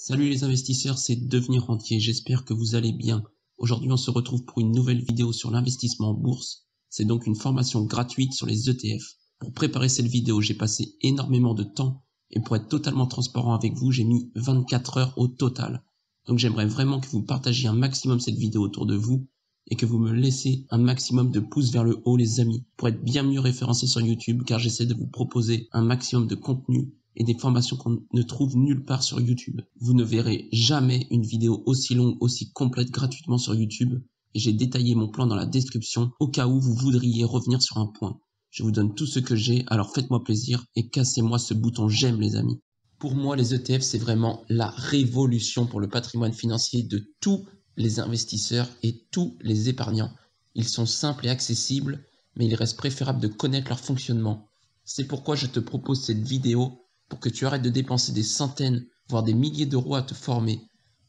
Salut les investisseurs, c'est Devenir Rentier, j'espère que vous allez bien. Aujourd'hui on se retrouve pour une nouvelle vidéo sur l'investissement en bourse. C'est donc une formation gratuite sur les ETF. Pour préparer cette vidéo, j'ai passé énormément de temps et pour être totalement transparent avec vous, j'ai mis 24 heures au total. Donc j'aimerais vraiment que vous partagiez un maximum cette vidéo autour de vous et que vous me laissez un maximum de pouces vers le haut les amis pour être bien mieux référencé sur YouTube car j'essaie de vous proposer un maximum de contenu et des formations qu'on ne trouve nulle part sur YouTube. Vous ne verrez jamais une vidéo aussi longue, aussi complète gratuitement sur YouTube j'ai détaillé mon plan dans la description au cas où vous voudriez revenir sur un point. Je vous donne tout ce que j'ai, alors faites-moi plaisir et cassez-moi ce bouton j'aime les amis. Pour moi, les ETF, c'est vraiment la révolution pour le patrimoine financier de tous les investisseurs et tous les épargnants. Ils sont simples et accessibles, mais il reste préférable de connaître leur fonctionnement. C'est pourquoi je te propose cette vidéo pour que tu arrêtes de dépenser des centaines, voire des milliers d'euros à te former.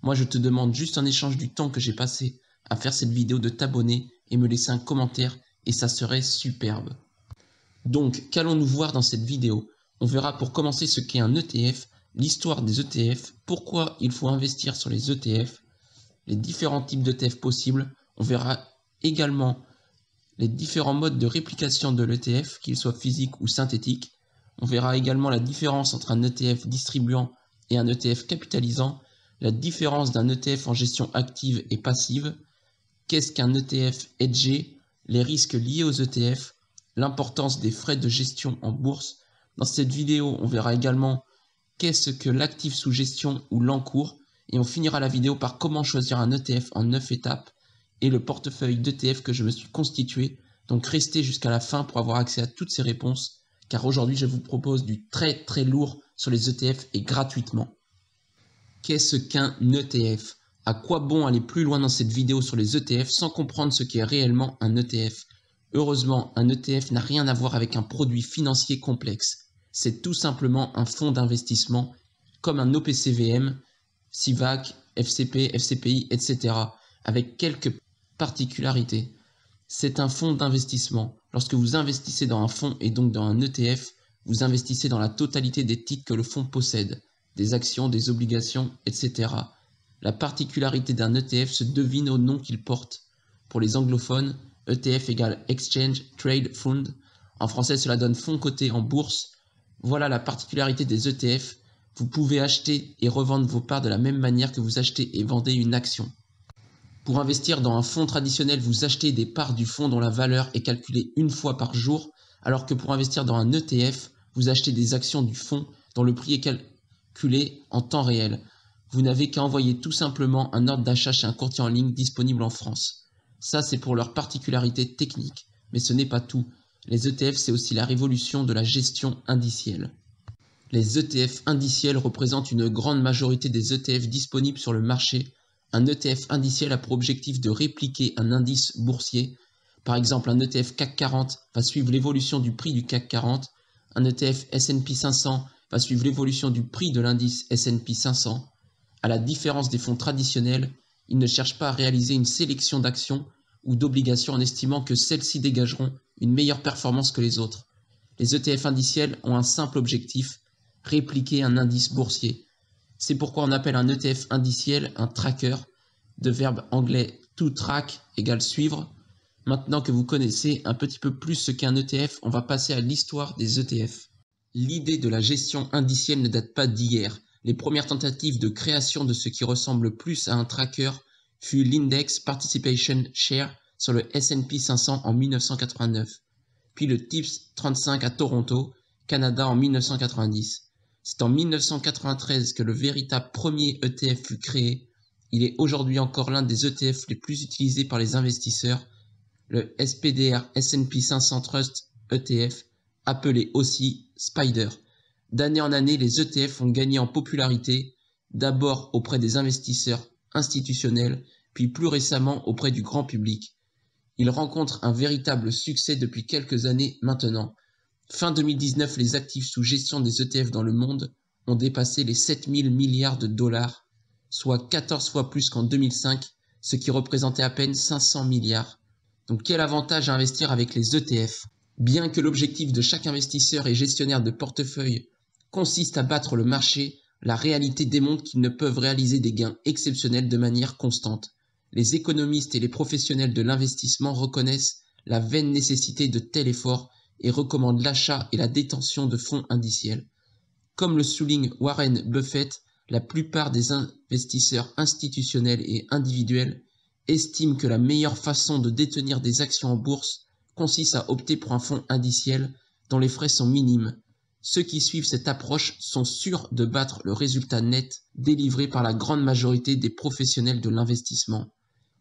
Moi, je te demande juste en échange du temps que j'ai passé à faire cette vidéo de t'abonner et me laisser un commentaire et ça serait superbe. Donc, qu'allons-nous voir dans cette vidéo On verra pour commencer ce qu'est un ETF, l'histoire des ETF, pourquoi il faut investir sur les ETF, les différents types d'ETF possibles. On verra également les différents modes de réplication de l'ETF, qu'ils soient physiques ou synthétiques. On verra également la différence entre un ETF distribuant et un ETF capitalisant, la différence d'un ETF en gestion active et passive, qu'est-ce qu'un ETF hedgé, les risques liés aux ETF, l'importance des frais de gestion en bourse. Dans cette vidéo, on verra également qu'est-ce que l'actif sous gestion ou l'encours, et on finira la vidéo par comment choisir un ETF en 9 étapes et le portefeuille d'ETF que je me suis constitué. Donc restez jusqu'à la fin pour avoir accès à toutes ces réponses car aujourd'hui je vous propose du très très lourd sur les ETF et gratuitement. Qu'est-ce qu'un ETF À quoi bon aller plus loin dans cette vidéo sur les ETF sans comprendre ce qu'est réellement un ETF Heureusement, un ETF n'a rien à voir avec un produit financier complexe. C'est tout simplement un fonds d'investissement comme un OPCVM, CIVAC, FCP, FCPI, etc. avec quelques particularités c'est un fonds d'investissement. Lorsque vous investissez dans un fonds et donc dans un ETF, vous investissez dans la totalité des titres que le fonds possède, des actions, des obligations, etc. La particularité d'un ETF se devine au nom qu'il porte. Pour les anglophones, ETF égale Exchange Trade Fund. En français, cela donne fonds coté en bourse. Voilà la particularité des ETF. Vous pouvez acheter et revendre vos parts de la même manière que vous achetez et vendez une action. Pour investir dans un fonds traditionnel, vous achetez des parts du fonds dont la valeur est calculée une fois par jour, alors que pour investir dans un ETF, vous achetez des actions du fonds dont le prix est calculé en temps réel. Vous n'avez qu'à envoyer tout simplement un ordre d'achat chez un courtier en ligne disponible en France. Ça, c'est pour leur particularité technique. Mais ce n'est pas tout. Les ETF, c'est aussi la révolution de la gestion indicielle. Les ETF indiciels représentent une grande majorité des ETF disponibles sur le marché un ETF indiciel a pour objectif de répliquer un indice boursier. Par exemple, un ETF CAC 40 va suivre l'évolution du prix du CAC 40, un ETF S&P 500 va suivre l'évolution du prix de l'indice S&P 500. À la différence des fonds traditionnels, ils ne cherchent pas à réaliser une sélection d'actions ou d'obligations en estimant que celles-ci dégageront une meilleure performance que les autres. Les ETF indiciels ont un simple objectif, répliquer un indice boursier. C'est pourquoi on appelle un ETF indiciel un tracker, de verbe anglais to track égale suivre. Maintenant que vous connaissez un petit peu plus ce qu'est un ETF, on va passer à l'histoire des ETF. L'idée de la gestion indicielle ne date pas d'hier. Les premières tentatives de création de ce qui ressemble plus à un tracker fut l'index Participation Share sur le S&P 500 en 1989, puis le TIPS 35 à Toronto, Canada en 1990. C'est en 1993 que le véritable premier ETF fut créé. Il est aujourd'hui encore l'un des ETF les plus utilisés par les investisseurs, le SPDR S&P 500 Trust ETF, appelé aussi Spider. D'année en année, les ETF ont gagné en popularité, d'abord auprès des investisseurs institutionnels, puis plus récemment auprès du grand public. Ils rencontrent un véritable succès depuis quelques années maintenant. Fin 2019, les actifs sous gestion des ETF dans le monde ont dépassé les 7000 milliards de dollars, soit 14 fois plus qu'en 2005, ce qui représentait à peine 500 milliards. Donc quel avantage à investir avec les ETF Bien que l'objectif de chaque investisseur et gestionnaire de portefeuille consiste à battre le marché, la réalité démontre qu'ils ne peuvent réaliser des gains exceptionnels de manière constante. Les économistes et les professionnels de l'investissement reconnaissent la vaine nécessité de tels efforts et recommande l'achat et la détention de fonds indiciels. Comme le souligne Warren Buffett, la plupart des investisseurs institutionnels et individuels estiment que la meilleure façon de détenir des actions en bourse consiste à opter pour un fonds indiciel dont les frais sont minimes. Ceux qui suivent cette approche sont sûrs de battre le résultat net délivré par la grande majorité des professionnels de l'investissement.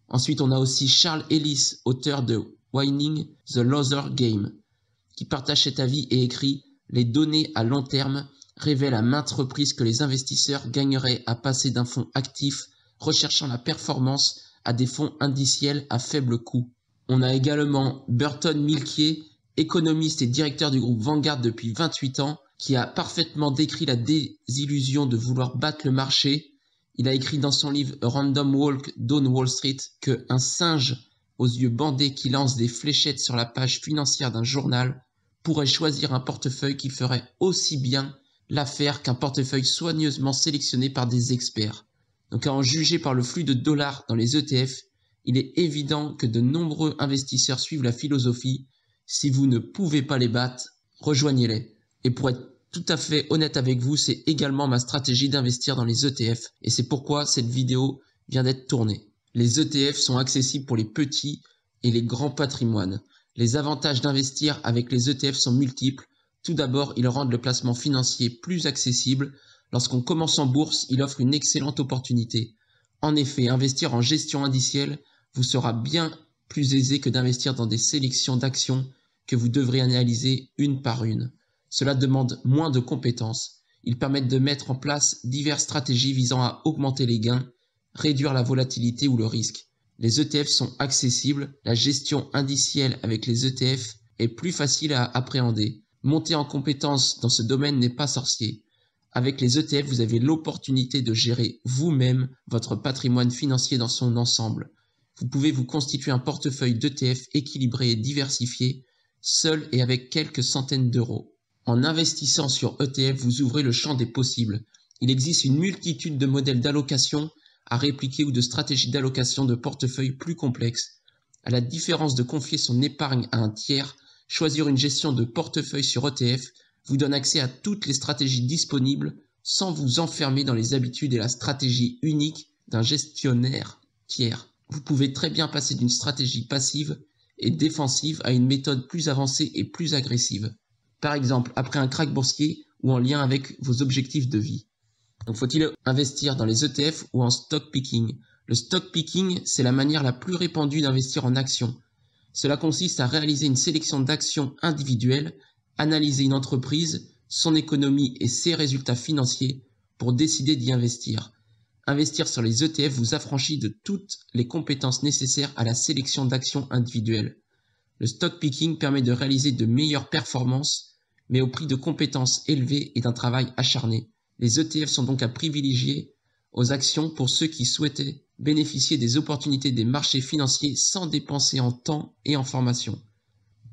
Ensuite, on a aussi Charles Ellis, auteur de Winning the Loser Game, qui partage cet avis et écrit Les données à long terme révèlent à maintes reprises que les investisseurs gagneraient à passer d'un fonds actif recherchant la performance à des fonds indiciels à faible coût. On a également Burton Milkier, économiste et directeur du groupe Vanguard depuis 28 ans, qui a parfaitement décrit la désillusion de vouloir battre le marché. Il a écrit dans son livre Random Walk Down Wall Street que un singe aux yeux bandés qui lance des fléchettes sur la page financière d'un journal pourrait choisir un portefeuille qui ferait aussi bien l'affaire qu'un portefeuille soigneusement sélectionné par des experts. Donc à en juger par le flux de dollars dans les ETF, il est évident que de nombreux investisseurs suivent la philosophie si vous ne pouvez pas les battre, rejoignez-les. Et pour être tout à fait honnête avec vous, c'est également ma stratégie d'investir dans les ETF et c'est pourquoi cette vidéo vient d'être tournée. Les ETF sont accessibles pour les petits et les grands patrimoines. Les avantages d'investir avec les ETF sont multiples. Tout d'abord, ils rendent le placement financier plus accessible. Lorsqu'on commence en bourse, ils offre une excellente opportunité. En effet, investir en gestion indicielle vous sera bien plus aisé que d'investir dans des sélections d'actions que vous devrez analyser une par une. Cela demande moins de compétences. Ils permettent de mettre en place diverses stratégies visant à augmenter les gains, réduire la volatilité ou le risque. Les ETF sont accessibles, la gestion indicielle avec les ETF est plus facile à appréhender. Monter en compétence dans ce domaine n'est pas sorcier. Avec les ETF, vous avez l'opportunité de gérer vous-même votre patrimoine financier dans son ensemble. Vous pouvez vous constituer un portefeuille d'ETF équilibré et diversifié, seul et avec quelques centaines d'euros. En investissant sur ETF, vous ouvrez le champ des possibles. Il existe une multitude de modèles d'allocation à répliquer ou de stratégies d'allocation de portefeuille plus complexes. À la différence de confier son épargne à un tiers, choisir une gestion de portefeuille sur ETF vous donne accès à toutes les stratégies disponibles sans vous enfermer dans les habitudes et la stratégie unique d'un gestionnaire tiers. Vous pouvez très bien passer d'une stratégie passive et défensive à une méthode plus avancée et plus agressive. Par exemple, après un crack boursier ou en lien avec vos objectifs de vie. Donc faut-il investir dans les ETF ou en stock picking Le stock picking, c'est la manière la plus répandue d'investir en actions. Cela consiste à réaliser une sélection d'actions individuelles, analyser une entreprise, son économie et ses résultats financiers pour décider d'y investir. Investir sur les ETF vous affranchit de toutes les compétences nécessaires à la sélection d'actions individuelles. Le stock picking permet de réaliser de meilleures performances, mais au prix de compétences élevées et d'un travail acharné. Les ETF sont donc à privilégier aux actions pour ceux qui souhaitaient bénéficier des opportunités des marchés financiers sans dépenser en temps et en formation.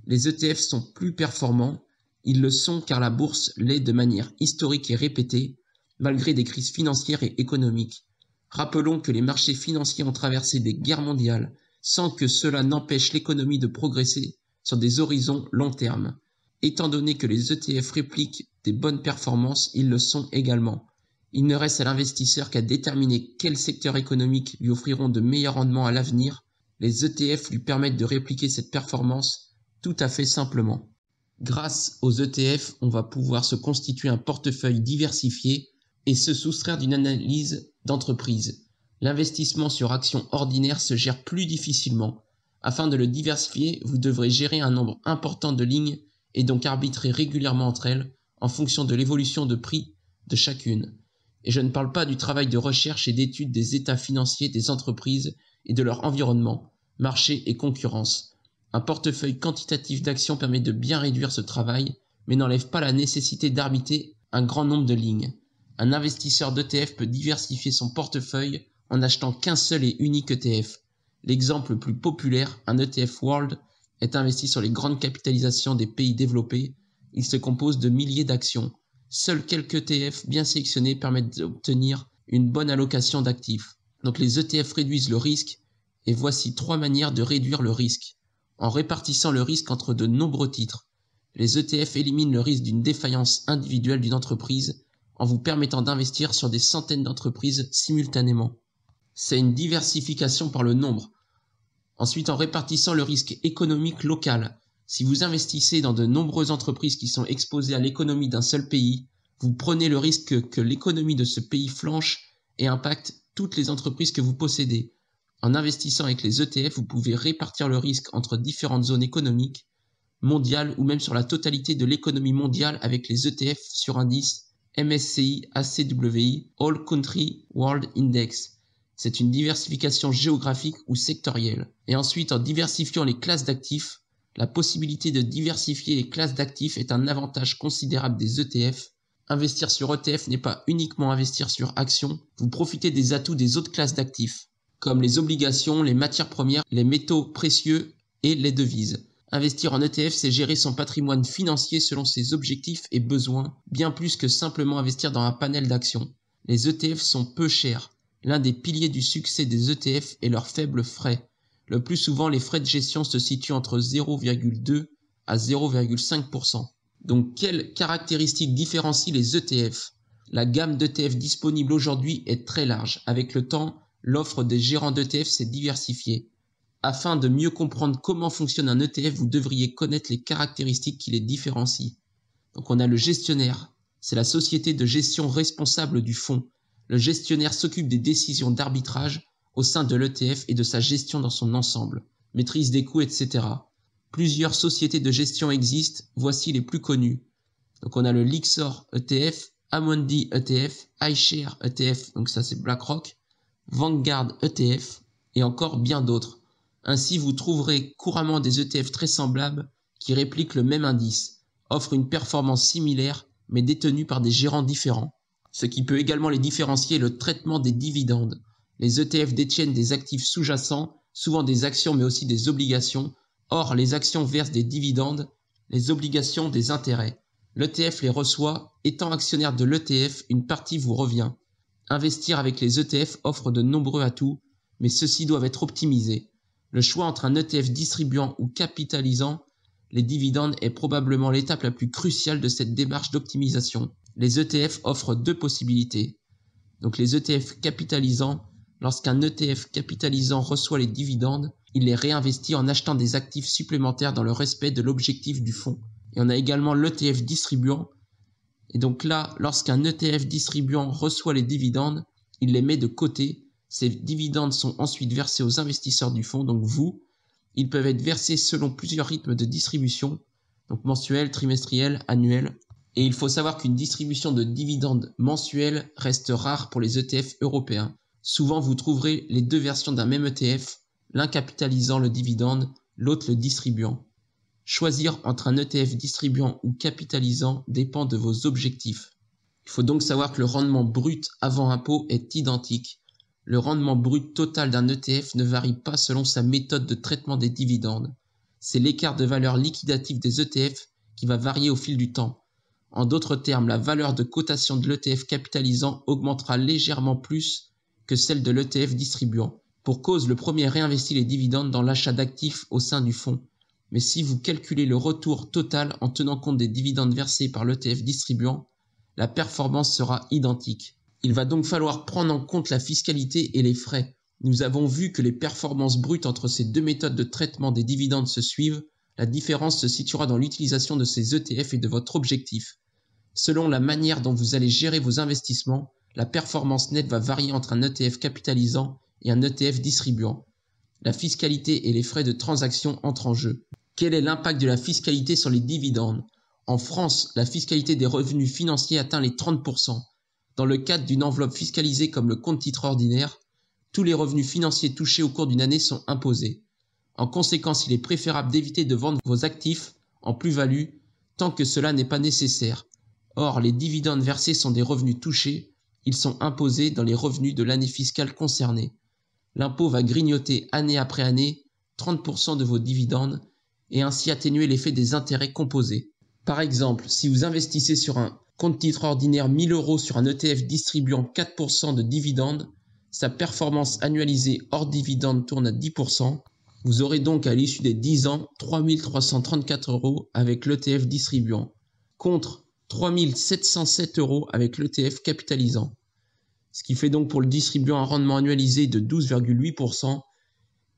Les ETF sont plus performants, ils le sont car la bourse l'est de manière historique et répétée, malgré des crises financières et économiques. Rappelons que les marchés financiers ont traversé des guerres mondiales sans que cela n'empêche l'économie de progresser sur des horizons long terme. Étant donné que les ETF répliquent des bonnes performances, ils le sont également. Il ne reste à l'investisseur qu'à déterminer quels secteurs économiques lui offriront de meilleurs rendements à l'avenir. Les ETF lui permettent de répliquer cette performance tout à fait simplement. Grâce aux ETF, on va pouvoir se constituer un portefeuille diversifié et se soustraire d'une analyse d'entreprise. L'investissement sur actions ordinaires se gère plus difficilement. Afin de le diversifier, vous devrez gérer un nombre important de lignes et donc arbitrer régulièrement entre elles en fonction de l'évolution de prix de chacune. Et je ne parle pas du travail de recherche et d'étude des états financiers des entreprises et de leur environnement, marché et concurrence. Un portefeuille quantitatif d'actions permet de bien réduire ce travail, mais n'enlève pas la nécessité d'arbiter un grand nombre de lignes. Un investisseur d'ETF peut diversifier son portefeuille en n'achetant qu'un seul et unique ETF. L'exemple le plus populaire, un ETF World, est investi sur les grandes capitalisations des pays développés il se compose de milliers d'actions. Seuls quelques ETF bien sélectionnés permettent d'obtenir une bonne allocation d'actifs. Donc les ETF réduisent le risque et voici trois manières de réduire le risque. En répartissant le risque entre de nombreux titres, les ETF éliminent le risque d'une défaillance individuelle d'une entreprise en vous permettant d'investir sur des centaines d'entreprises simultanément. C'est une diversification par le nombre. Ensuite, en répartissant le risque économique local, si vous investissez dans de nombreuses entreprises qui sont exposées à l'économie d'un seul pays, vous prenez le risque que l'économie de ce pays flanche et impacte toutes les entreprises que vous possédez. En investissant avec les ETF, vous pouvez répartir le risque entre différentes zones économiques, mondiales ou même sur la totalité de l'économie mondiale avec les ETF sur indice MSCI ACWI All Country World Index. C'est une diversification géographique ou sectorielle. Et ensuite, en diversifiant les classes d'actifs, la possibilité de diversifier les classes d'actifs est un avantage considérable des ETF. Investir sur ETF n'est pas uniquement investir sur actions, vous profitez des atouts des autres classes d'actifs, comme les obligations, les matières premières, les métaux précieux et les devises. Investir en ETF, c'est gérer son patrimoine financier selon ses objectifs et besoins, bien plus que simplement investir dans un panel d'actions. Les ETF sont peu chers. L'un des piliers du succès des ETF est leur faible frais. Le plus souvent, les frais de gestion se situent entre 0,2 à 0,5%. Donc, quelles caractéristiques différencient les ETF La gamme d'ETF disponible aujourd'hui est très large. Avec le temps, l'offre des gérants d'ETF s'est diversifiée. Afin de mieux comprendre comment fonctionne un ETF, vous devriez connaître les caractéristiques qui les différencient. Donc, on a le gestionnaire. C'est la société de gestion responsable du fonds. Le gestionnaire s'occupe des décisions d'arbitrage au sein de l'ETF et de sa gestion dans son ensemble, maîtrise des coûts, etc. Plusieurs sociétés de gestion existent, voici les plus connues. Donc on a le Lixor ETF, Amundi ETF, iShare ETF, donc ça c'est BlackRock, Vanguard ETF et encore bien d'autres. Ainsi vous trouverez couramment des ETF très semblables qui répliquent le même indice, offrent une performance similaire mais détenue par des gérants différents, ce qui peut également les différencier le traitement des dividendes. Les ETF détiennent des actifs sous-jacents, souvent des actions mais aussi des obligations. Or, les actions versent des dividendes, les obligations des intérêts. L'ETF les reçoit, étant actionnaire de l'ETF, une partie vous revient. Investir avec les ETF offre de nombreux atouts, mais ceux-ci doivent être optimisés. Le choix entre un ETF distribuant ou capitalisant les dividendes est probablement l'étape la plus cruciale de cette démarche d'optimisation. Les ETF offrent deux possibilités. Donc les ETF capitalisants Lorsqu'un ETF capitalisant reçoit les dividendes, il les réinvestit en achetant des actifs supplémentaires dans le respect de l'objectif du fonds. Et on a également l'ETF distribuant. Et donc là, lorsqu'un ETF distribuant reçoit les dividendes, il les met de côté. Ces dividendes sont ensuite versés aux investisseurs du fonds, donc vous. Ils peuvent être versés selon plusieurs rythmes de distribution, donc mensuel, trimestriel, annuel. Et il faut savoir qu'une distribution de dividendes mensuels reste rare pour les ETF européens. Souvent, vous trouverez les deux versions d'un même ETF, l'un capitalisant le dividende, l'autre le distribuant. Choisir entre un ETF distribuant ou capitalisant dépend de vos objectifs. Il faut donc savoir que le rendement brut avant impôt est identique. Le rendement brut total d'un ETF ne varie pas selon sa méthode de traitement des dividendes. C'est l'écart de valeur liquidative des ETF qui va varier au fil du temps. En d'autres termes, la valeur de cotation de l'ETF capitalisant augmentera légèrement plus que celle de l'ETF distribuant. Pour cause, le premier réinvestit les dividendes dans l'achat d'actifs au sein du fonds. Mais si vous calculez le retour total en tenant compte des dividendes versés par l'ETF distribuant, la performance sera identique. Il va donc falloir prendre en compte la fiscalité et les frais. Nous avons vu que les performances brutes entre ces deux méthodes de traitement des dividendes se suivent, la différence se situera dans l'utilisation de ces ETF et de votre objectif. Selon la manière dont vous allez gérer vos investissements, la performance nette va varier entre un ETF capitalisant et un ETF distribuant. La fiscalité et les frais de transaction entrent en jeu. Quel est l'impact de la fiscalité sur les dividendes En France, la fiscalité des revenus financiers atteint les 30%. Dans le cadre d'une enveloppe fiscalisée comme le compte titre ordinaire, tous les revenus financiers touchés au cours d'une année sont imposés. En conséquence, il est préférable d'éviter de vendre vos actifs en plus-value tant que cela n'est pas nécessaire. Or, les dividendes versés sont des revenus touchés, ils sont imposés dans les revenus de l'année fiscale concernée. L'impôt va grignoter année après année 30% de vos dividendes et ainsi atténuer l'effet des intérêts composés. Par exemple, si vous investissez sur un compte titre ordinaire 1000 euros sur un ETF distribuant 4% de dividendes, sa performance annualisée hors dividendes tourne à 10%. Vous aurez donc à l'issue des 10 ans 3334 euros avec l'ETF distribuant, contre 3707 euros avec l'ETF capitalisant. Ce qui fait donc pour le distribuant un rendement annualisé de 12,8%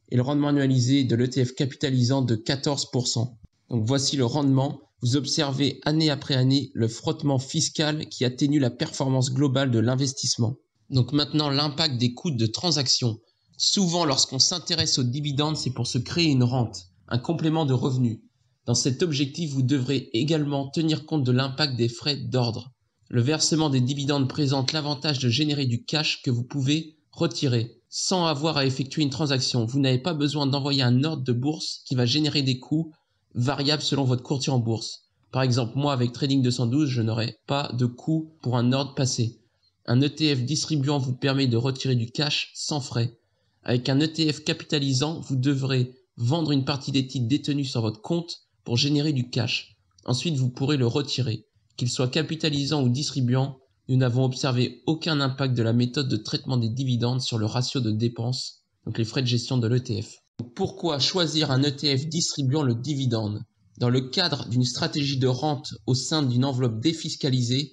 et le rendement annualisé de l'ETF capitalisant de 14%. Donc voici le rendement. Vous observez année après année le frottement fiscal qui atténue la performance globale de l'investissement. Donc maintenant l'impact des coûts de transaction. Souvent lorsqu'on s'intéresse aux dividendes, c'est pour se créer une rente, un complément de revenu. Dans cet objectif, vous devrez également tenir compte de l'impact des frais d'ordre. Le versement des dividendes présente l'avantage de générer du cash que vous pouvez retirer sans avoir à effectuer une transaction. Vous n'avez pas besoin d'envoyer un ordre de bourse qui va générer des coûts variables selon votre courtier en bourse. Par exemple, moi avec Trading 212, je n'aurai pas de coûts pour un ordre passé. Un ETF distribuant vous permet de retirer du cash sans frais. Avec un ETF capitalisant, vous devrez vendre une partie des titres détenus sur votre compte pour générer du cash. Ensuite, vous pourrez le retirer. Qu'il soit capitalisant ou distribuant, nous n'avons observé aucun impact de la méthode de traitement des dividendes sur le ratio de dépenses, donc les frais de gestion de l'ETF. Pourquoi choisir un ETF distribuant le dividende Dans le cadre d'une stratégie de rente au sein d'une enveloppe défiscalisée,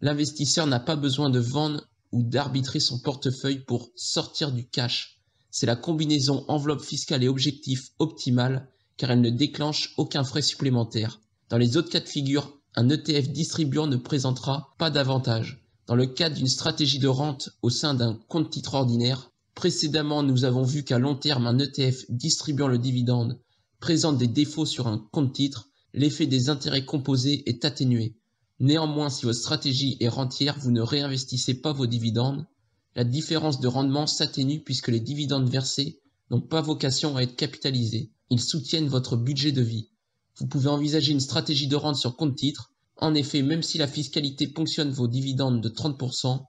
l'investisseur n'a pas besoin de vendre ou d'arbitrer son portefeuille pour sortir du cash. C'est la combinaison enveloppe fiscale et objectif optimale car elle ne déclenche aucun frais supplémentaire. Dans les autres cas de figure, un ETF distribuant ne présentera pas d'avantage. Dans le cadre d'une stratégie de rente au sein d'un compte titre ordinaire, précédemment nous avons vu qu'à long terme un ETF distribuant le dividende présente des défauts sur un compte titre, l'effet des intérêts composés est atténué. Néanmoins, si votre stratégie est rentière, vous ne réinvestissez pas vos dividendes, la différence de rendement s'atténue puisque les dividendes versés n'ont pas vocation à être capitalisés. Ils soutiennent votre budget de vie. Vous pouvez envisager une stratégie de rente sur compte-titres. En effet, même si la fiscalité ponctionne vos dividendes de 30%,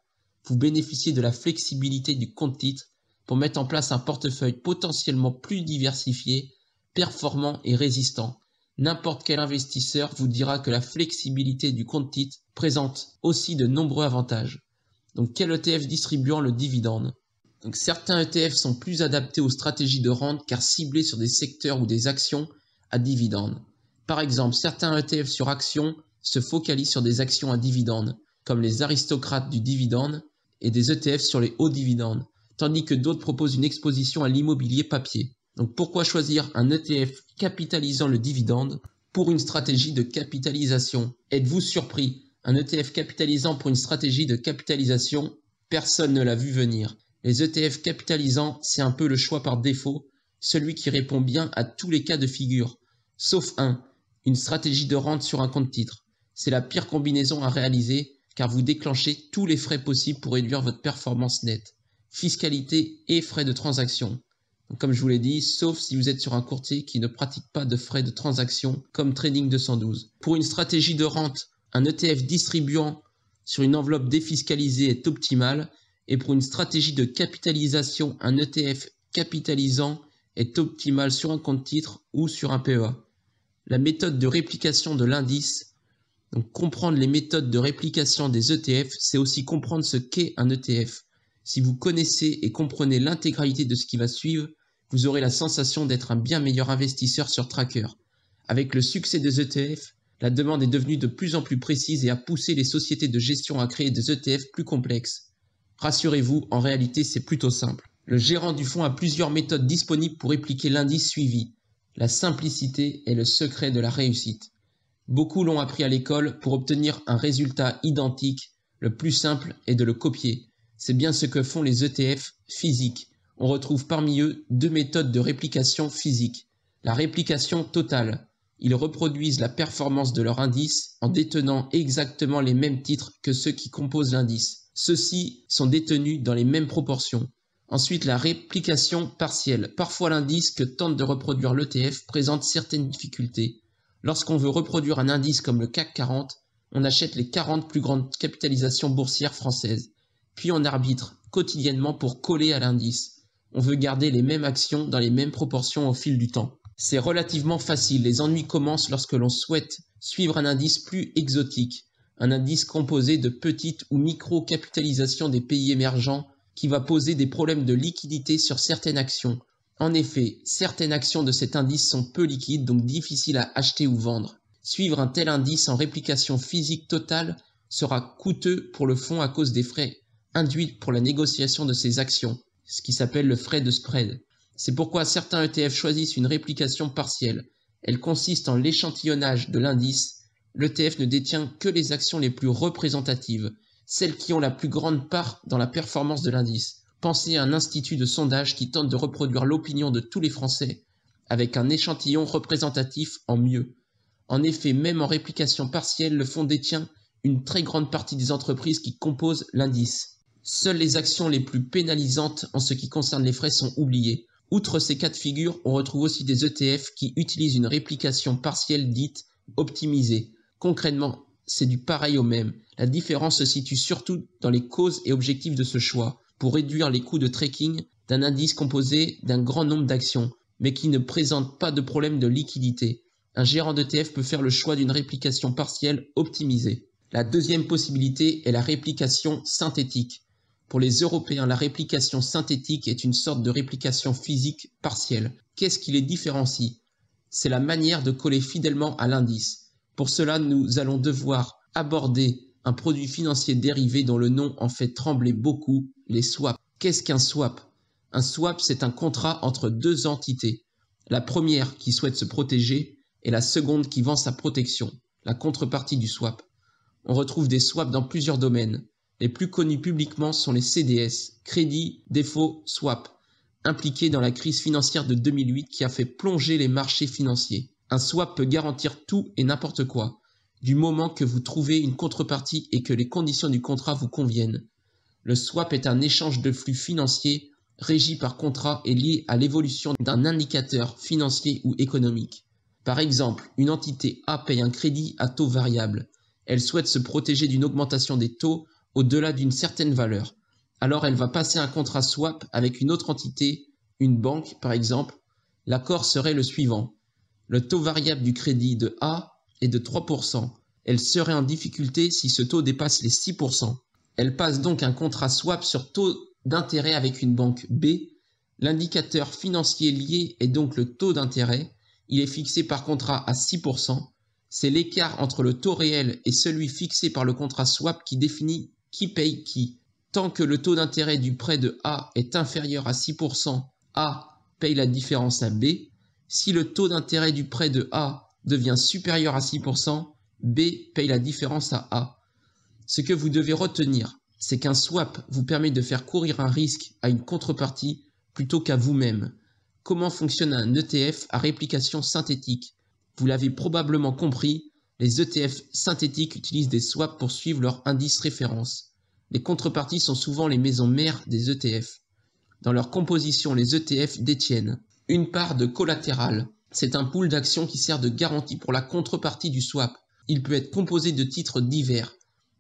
vous bénéficiez de la flexibilité du compte-titre pour mettre en place un portefeuille potentiellement plus diversifié, performant et résistant. N'importe quel investisseur vous dira que la flexibilité du compte-titre présente aussi de nombreux avantages. Donc quel ETF distribuant le dividende donc, certains ETF sont plus adaptés aux stratégies de rente car ciblés sur des secteurs ou des actions à dividendes. Par exemple, certains ETF sur actions se focalisent sur des actions à dividendes, comme les aristocrates du dividende et des ETF sur les hauts dividendes, tandis que d'autres proposent une exposition à l'immobilier papier. Donc pourquoi choisir un ETF capitalisant le dividende pour une stratégie de capitalisation Êtes-vous surpris Un ETF capitalisant pour une stratégie de capitalisation Personne ne l'a vu venir. Les ETF capitalisants, c'est un peu le choix par défaut, celui qui répond bien à tous les cas de figure, sauf un, une stratégie de rente sur un compte titre. C'est la pire combinaison à réaliser car vous déclenchez tous les frais possibles pour réduire votre performance nette, fiscalité et frais de transaction. comme je vous l'ai dit, sauf si vous êtes sur un courtier qui ne pratique pas de frais de transaction comme Trading 212. Pour une stratégie de rente, un ETF distribuant sur une enveloppe défiscalisée est optimale et pour une stratégie de capitalisation, un ETF capitalisant est optimal sur un compte titre ou sur un PEA. La méthode de réplication de l'indice, donc comprendre les méthodes de réplication des ETF, c'est aussi comprendre ce qu'est un ETF. Si vous connaissez et comprenez l'intégralité de ce qui va suivre, vous aurez la sensation d'être un bien meilleur investisseur sur Tracker. Avec le succès des ETF, la demande est devenue de plus en plus précise et a poussé les sociétés de gestion à créer des ETF plus complexes. Rassurez-vous, en réalité, c'est plutôt simple. Le gérant du fonds a plusieurs méthodes disponibles pour répliquer l'indice suivi. La simplicité est le secret de la réussite. Beaucoup l'ont appris à l'école pour obtenir un résultat identique. Le plus simple est de le copier. C'est bien ce que font les ETF physiques. On retrouve parmi eux deux méthodes de réplication physique. La réplication totale. Ils reproduisent la performance de leur indice en détenant exactement les mêmes titres que ceux qui composent l'indice. Ceux-ci sont détenus dans les mêmes proportions. Ensuite, la réplication partielle. Parfois, l'indice que tente de reproduire l'ETF présente certaines difficultés. Lorsqu'on veut reproduire un indice comme le CAC 40, on achète les 40 plus grandes capitalisations boursières françaises. Puis on arbitre quotidiennement pour coller à l'indice. On veut garder les mêmes actions dans les mêmes proportions au fil du temps. C'est relativement facile. Les ennuis commencent lorsque l'on souhaite suivre un indice plus exotique un indice composé de petites ou micro-capitalisations des pays émergents qui va poser des problèmes de liquidité sur certaines actions. En effet, certaines actions de cet indice sont peu liquides, donc difficiles à acheter ou vendre. Suivre un tel indice en réplication physique totale sera coûteux pour le fonds à cause des frais induits pour la négociation de ces actions, ce qui s'appelle le frais de spread. C'est pourquoi certains ETF choisissent une réplication partielle. Elle consiste en l'échantillonnage de l'indice l'ETF ne détient que les actions les plus représentatives, celles qui ont la plus grande part dans la performance de l'indice. Pensez à un institut de sondage qui tente de reproduire l'opinion de tous les Français, avec un échantillon représentatif en mieux. En effet, même en réplication partielle, le fonds détient une très grande partie des entreprises qui composent l'indice. Seules les actions les plus pénalisantes en ce qui concerne les frais sont oubliées. Outre ces cas de figure, on retrouve aussi des ETF qui utilisent une réplication partielle dite optimisée, Concrètement, c'est du pareil au même. La différence se situe surtout dans les causes et objectifs de ce choix, pour réduire les coûts de tracking d'un indice composé d'un grand nombre d'actions, mais qui ne présente pas de problème de liquidité. Un gérant d'ETF peut faire le choix d'une réplication partielle optimisée. La deuxième possibilité est la réplication synthétique. Pour les Européens, la réplication synthétique est une sorte de réplication physique partielle. Qu'est-ce qui les différencie C'est la manière de coller fidèlement à l'indice. Pour cela, nous allons devoir aborder un produit financier dérivé dont le nom en fait trembler beaucoup, les swaps. Qu'est-ce qu'un swap Un swap, c'est un contrat entre deux entités. La première qui souhaite se protéger et la seconde qui vend sa protection, la contrepartie du swap. On retrouve des swaps dans plusieurs domaines. Les plus connus publiquement sont les CDS, crédit, défaut, swap, impliqués dans la crise financière de 2008 qui a fait plonger les marchés financiers. Un swap peut garantir tout et n'importe quoi, du moment que vous trouvez une contrepartie et que les conditions du contrat vous conviennent. Le swap est un échange de flux financiers régi par contrat et lié à l'évolution d'un indicateur financier ou économique. Par exemple, une entité A paye un crédit à taux variable. Elle souhaite se protéger d'une augmentation des taux au-delà d'une certaine valeur. Alors elle va passer un contrat swap avec une autre entité, une banque par exemple. L'accord serait le suivant. Le taux variable du crédit de A est de 3%. Elle serait en difficulté si ce taux dépasse les 6%. Elle passe donc un contrat swap sur taux d'intérêt avec une banque B. L'indicateur financier lié est donc le taux d'intérêt. Il est fixé par contrat à 6%. C'est l'écart entre le taux réel et celui fixé par le contrat swap qui définit qui paye qui. Tant que le taux d'intérêt du prêt de A est inférieur à 6%, A paye la différence à B. Si le taux d'intérêt du prêt de A devient supérieur à 6%, B paye la différence à A. Ce que vous devez retenir, c'est qu'un swap vous permet de faire courir un risque à une contrepartie plutôt qu'à vous-même. Comment fonctionne un ETF à réplication synthétique Vous l'avez probablement compris, les ETF synthétiques utilisent des swaps pour suivre leur indice référence. Les contreparties sont souvent les maisons mères des ETF. Dans leur composition, les ETF détiennent une part de collatéral. C'est un pool d'actions qui sert de garantie pour la contrepartie du swap. Il peut être composé de titres divers.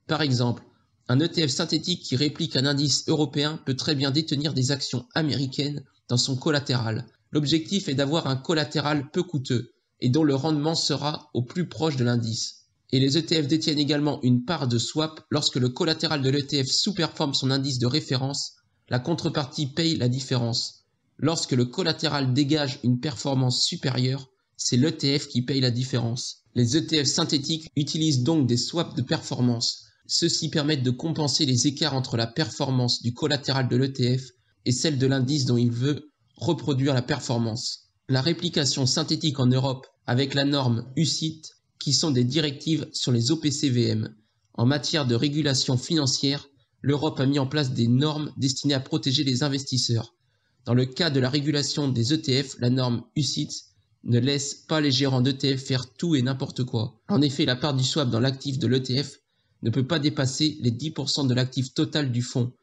Par exemple, un ETF synthétique qui réplique un indice européen peut très bien détenir des actions américaines dans son collatéral. L'objectif est d'avoir un collatéral peu coûteux et dont le rendement sera au plus proche de l'indice. Et les ETF détiennent également une part de swap lorsque le collatéral de l'ETF sous-performe son indice de référence, la contrepartie paye la différence. Lorsque le collatéral dégage une performance supérieure, c'est l'ETF qui paye la différence. Les ETF synthétiques utilisent donc des swaps de performance. Ceux-ci permettent de compenser les écarts entre la performance du collatéral de l'ETF et celle de l'indice dont il veut reproduire la performance. La réplication synthétique en Europe avec la norme UCIT, qui sont des directives sur les OPCVM. En matière de régulation financière, l'Europe a mis en place des normes destinées à protéger les investisseurs. Dans le cas de la régulation des ETF, la norme UCITS ne laisse pas les gérants d'ETF faire tout et n'importe quoi. En effet, la part du swap dans l'actif de l'ETF ne peut pas dépasser les 10% de l'actif total du fonds.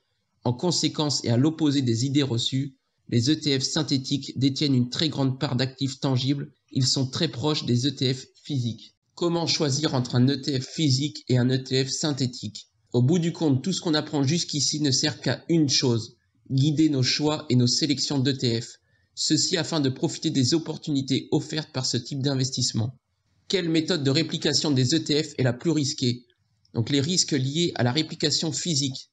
En conséquence et à l'opposé des idées reçues, les ETF synthétiques détiennent une très grande part d'actifs tangibles, ils sont très proches des ETF physiques. Comment choisir entre un ETF physique et un ETF synthétique Au bout du compte, tout ce qu'on apprend jusqu'ici ne sert qu'à une chose, guider nos choix et nos sélections d'ETF, ceci afin de profiter des opportunités offertes par ce type d'investissement. Quelle méthode de réplication des ETF est la plus risquée Donc les risques liés à la réplication physique.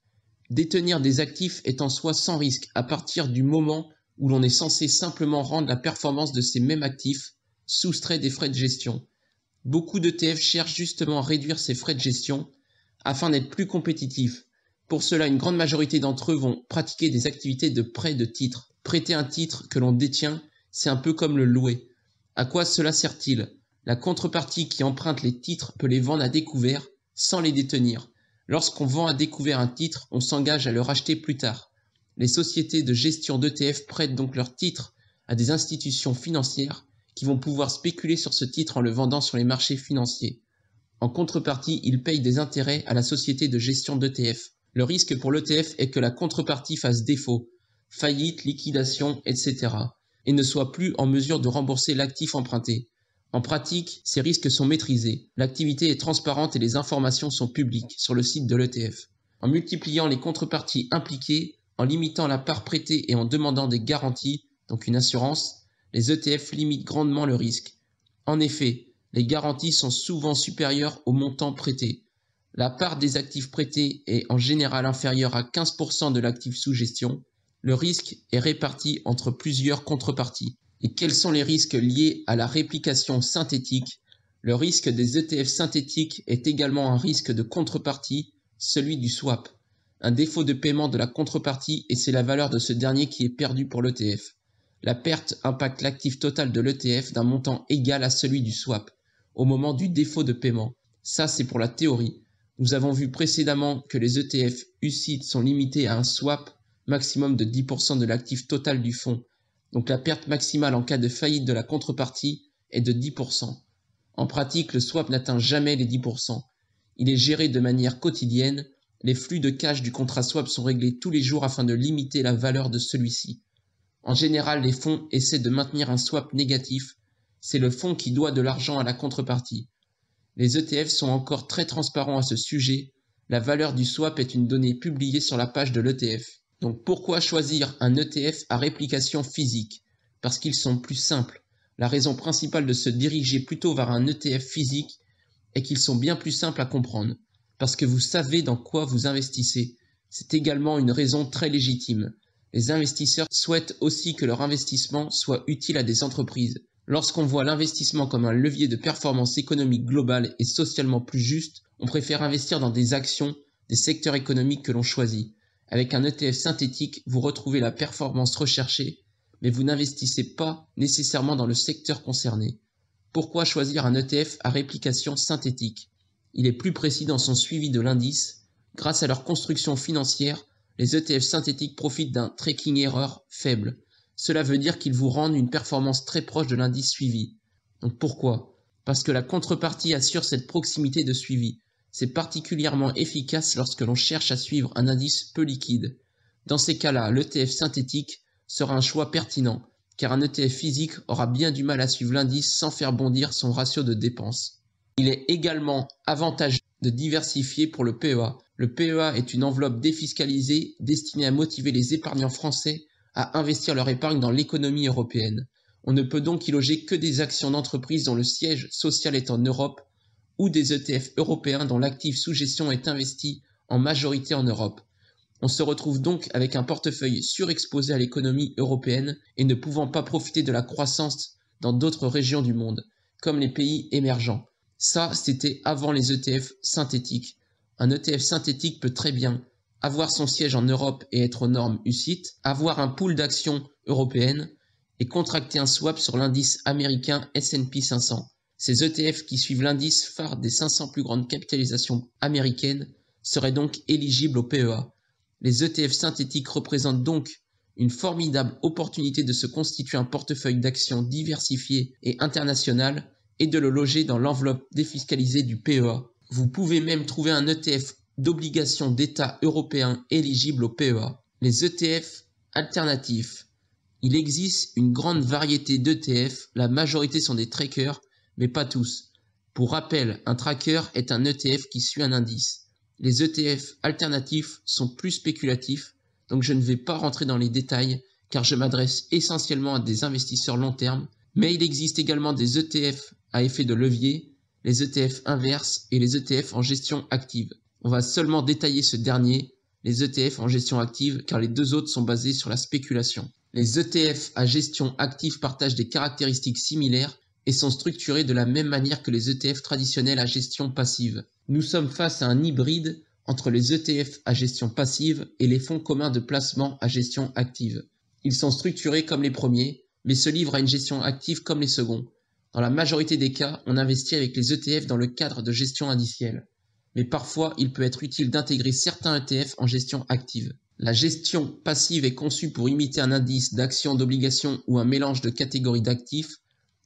Détenir des actifs est en soi sans risque à partir du moment où l'on est censé simplement rendre la performance de ces mêmes actifs soustrait des frais de gestion. Beaucoup d'ETF cherchent justement à réduire ces frais de gestion afin d'être plus compétitifs pour cela, une grande majorité d'entre eux vont pratiquer des activités de prêt de titres. Prêter un titre que l'on détient, c'est un peu comme le louer. À quoi cela sert-il La contrepartie qui emprunte les titres peut les vendre à découvert sans les détenir. Lorsqu'on vend à découvert un titre, on s'engage à le racheter plus tard. Les sociétés de gestion d'ETF prêtent donc leurs titres à des institutions financières qui vont pouvoir spéculer sur ce titre en le vendant sur les marchés financiers. En contrepartie, ils payent des intérêts à la société de gestion d'ETF. Le risque pour l'ETF est que la contrepartie fasse défaut, faillite, liquidation, etc., et ne soit plus en mesure de rembourser l'actif emprunté. En pratique, ces risques sont maîtrisés, l'activité est transparente et les informations sont publiques sur le site de l'ETF. En multipliant les contreparties impliquées, en limitant la part prêtée et en demandant des garanties, donc une assurance, les ETF limitent grandement le risque. En effet, les garanties sont souvent supérieures au montant prêté la part des actifs prêtés est en général inférieure à 15% de l'actif sous gestion, le risque est réparti entre plusieurs contreparties. Et quels sont les risques liés à la réplication synthétique Le risque des ETF synthétiques est également un risque de contrepartie, celui du swap, un défaut de paiement de la contrepartie et c'est la valeur de ce dernier qui est perdue pour l'ETF. La perte impacte l'actif total de l'ETF d'un montant égal à celui du swap au moment du défaut de paiement. Ça, c'est pour la théorie. Nous avons vu précédemment que les ETF UCITS sont limités à un swap maximum de 10% de l'actif total du fonds, donc la perte maximale en cas de faillite de la contrepartie est de 10%. En pratique, le swap n'atteint jamais les 10%. Il est géré de manière quotidienne, les flux de cash du contrat swap sont réglés tous les jours afin de limiter la valeur de celui-ci. En général, les fonds essaient de maintenir un swap négatif, c'est le fonds qui doit de l'argent à la contrepartie. Les ETF sont encore très transparents à ce sujet. La valeur du swap est une donnée publiée sur la page de l'ETF. Donc pourquoi choisir un ETF à réplication physique Parce qu'ils sont plus simples. La raison principale de se diriger plutôt vers un ETF physique est qu'ils sont bien plus simples à comprendre, parce que vous savez dans quoi vous investissez. C'est également une raison très légitime. Les investisseurs souhaitent aussi que leur investissement soit utile à des entreprises. Lorsqu'on voit l'investissement comme un levier de performance économique globale et socialement plus juste, on préfère investir dans des actions, des secteurs économiques que l'on choisit. Avec un ETF synthétique, vous retrouvez la performance recherchée, mais vous n'investissez pas nécessairement dans le secteur concerné. Pourquoi choisir un ETF à réplication synthétique Il est plus précis dans son suivi de l'indice. Grâce à leur construction financière, les ETF synthétiques profitent d'un tracking error » faible cela veut dire qu'ils vous rendent une performance très proche de l'indice suivi. Donc pourquoi Parce que la contrepartie assure cette proximité de suivi. C'est particulièrement efficace lorsque l'on cherche à suivre un indice peu liquide. Dans ces cas-là, l'ETF synthétique sera un choix pertinent, car un ETF physique aura bien du mal à suivre l'indice sans faire bondir son ratio de dépenses. Il est également avantageux de diversifier pour le PEA. Le PEA est une enveloppe défiscalisée destinée à motiver les épargnants français à investir leur épargne dans l'économie européenne. On ne peut donc y loger que des actions d'entreprises dont le siège social est en Europe ou des ETF européens dont l'actif sous gestion est investi en majorité en Europe. On se retrouve donc avec un portefeuille surexposé à l'économie européenne et ne pouvant pas profiter de la croissance dans d'autres régions du monde, comme les pays émergents. Ça, c'était avant les ETF synthétiques. Un ETF synthétique peut très bien, avoir son siège en Europe et être aux normes UCIT, avoir un pool d'actions européennes et contracter un swap sur l'indice américain S&P 500. Ces ETF qui suivent l'indice phare des 500 plus grandes capitalisations américaines seraient donc éligibles au PEA. Les ETF synthétiques représentent donc une formidable opportunité de se constituer un portefeuille d'actions diversifié et international et de le loger dans l'enveloppe défiscalisée du PEA. Vous pouvez même trouver un ETF d'obligations d'État européens éligibles au PEA. Les ETF alternatifs. Il existe une grande variété d'ETF, la majorité sont des trackers, mais pas tous. Pour rappel, un tracker est un ETF qui suit un indice. Les ETF alternatifs sont plus spéculatifs, donc je ne vais pas rentrer dans les détails car je m'adresse essentiellement à des investisseurs long terme, mais il existe également des ETF à effet de levier, les ETF inverses et les ETF en gestion active. On va seulement détailler ce dernier, les ETF en gestion active, car les deux autres sont basés sur la spéculation. Les ETF à gestion active partagent des caractéristiques similaires et sont structurés de la même manière que les ETF traditionnels à gestion passive. Nous sommes face à un hybride entre les ETF à gestion passive et les fonds communs de placement à gestion active. Ils sont structurés comme les premiers, mais se livrent à une gestion active comme les seconds. Dans la majorité des cas, on investit avec les ETF dans le cadre de gestion indicielle mais parfois il peut être utile d'intégrer certains ETF en gestion active. La gestion passive est conçue pour imiter un indice d'action d'obligation ou un mélange de catégories d'actifs.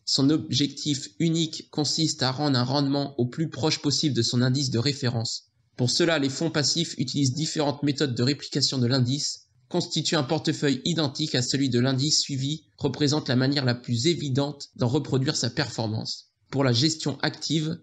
Son objectif unique consiste à rendre un rendement au plus proche possible de son indice de référence. Pour cela, les fonds passifs utilisent différentes méthodes de réplication de l'indice. Constituer un portefeuille identique à celui de l'indice suivi représente la manière la plus évidente d'en reproduire sa performance. Pour la gestion active,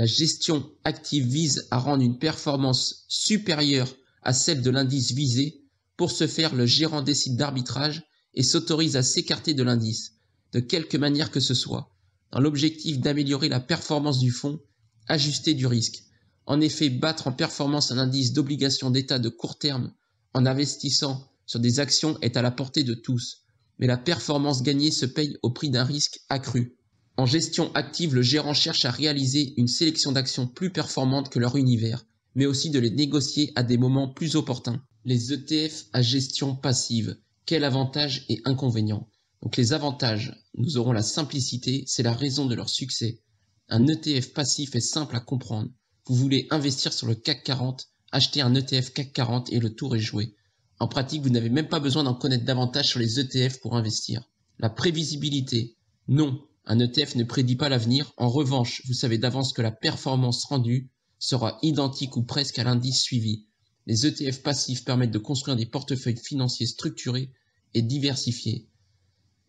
la gestion active vise à rendre une performance supérieure à celle de l'indice visé. Pour ce faire, le gérant décide d'arbitrage et s'autorise à s'écarter de l'indice, de quelque manière que ce soit, dans l'objectif d'améliorer la performance du fonds, ajuster du risque. En effet, battre en performance un indice d'obligation d'État de court terme en investissant sur des actions est à la portée de tous, mais la performance gagnée se paye au prix d'un risque accru. En gestion active, le gérant cherche à réaliser une sélection d'actions plus performantes que leur univers, mais aussi de les négocier à des moments plus opportuns. Les ETF à gestion passive, quels avantages et inconvénients Donc les avantages, nous aurons la simplicité, c'est la raison de leur succès. Un ETF passif est simple à comprendre. Vous voulez investir sur le CAC 40, achetez un ETF CAC 40 et le tour est joué. En pratique, vous n'avez même pas besoin d'en connaître davantage sur les ETF pour investir. La prévisibilité. Non, un ETF ne prédit pas l'avenir. En revanche, vous savez d'avance que la performance rendue sera identique ou presque à l'indice suivi. Les ETF passifs permettent de construire des portefeuilles financiers structurés et diversifiés.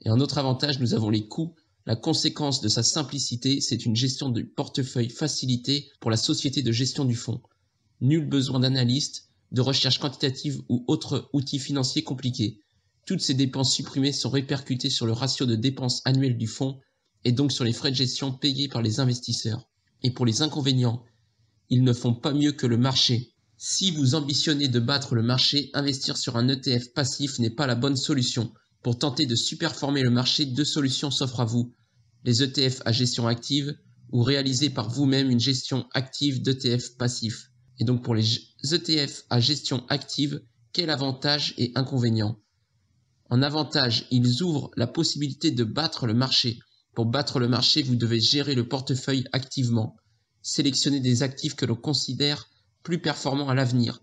Et un autre avantage, nous avons les coûts. La conséquence de sa simplicité, c'est une gestion du portefeuille facilitée pour la société de gestion du fonds. Nul besoin d'analystes, de recherche quantitative ou autres outils financiers compliqués. Toutes ces dépenses supprimées sont répercutées sur le ratio de dépenses annuelles du fonds et donc sur les frais de gestion payés par les investisseurs. Et pour les inconvénients, ils ne font pas mieux que le marché. Si vous ambitionnez de battre le marché, investir sur un ETF passif n'est pas la bonne solution. Pour tenter de superformer le marché, deux solutions s'offrent à vous. Les ETF à gestion active ou réaliser par vous-même une gestion active d'ETF passif. Et donc pour les ETF à gestion active, quel avantage et inconvénient En avantage, ils ouvrent la possibilité de battre le marché pour battre le marché, vous devez gérer le portefeuille activement, sélectionner des actifs que l'on considère plus performants à l'avenir,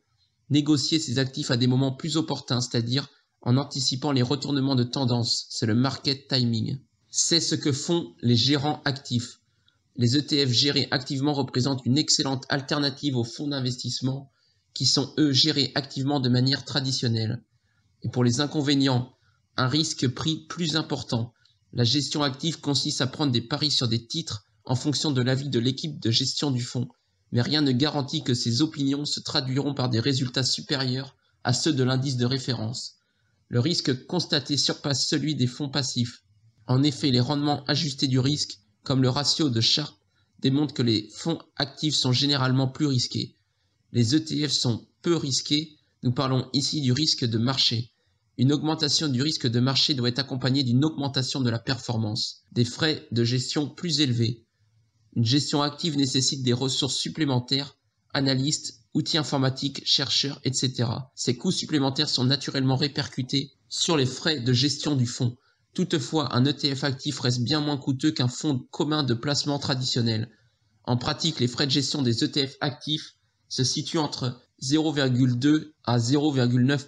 négocier ces actifs à des moments plus opportuns, c'est-à-dire en anticipant les retournements de tendance, c'est le market timing. C'est ce que font les gérants actifs. Les ETF gérés activement représentent une excellente alternative aux fonds d'investissement qui sont eux gérés activement de manière traditionnelle. Et pour les inconvénients, un risque pris plus important, la gestion active consiste à prendre des paris sur des titres en fonction de l'avis de l'équipe de gestion du fonds, mais rien ne garantit que ces opinions se traduiront par des résultats supérieurs à ceux de l'indice de référence. Le risque constaté surpasse celui des fonds passifs. En effet, les rendements ajustés du risque, comme le ratio de Sharpe, démontrent que les fonds actifs sont généralement plus risqués. Les ETF sont peu risqués, nous parlons ici du risque de marché. Une augmentation du risque de marché doit être accompagnée d'une augmentation de la performance, des frais de gestion plus élevés. Une gestion active nécessite des ressources supplémentaires, analystes, outils informatiques, chercheurs, etc. Ces coûts supplémentaires sont naturellement répercutés sur les frais de gestion du fonds. Toutefois, un ETF actif reste bien moins coûteux qu'un fonds commun de placement traditionnel. En pratique, les frais de gestion des ETF actifs se situent entre 0,2 à 0,9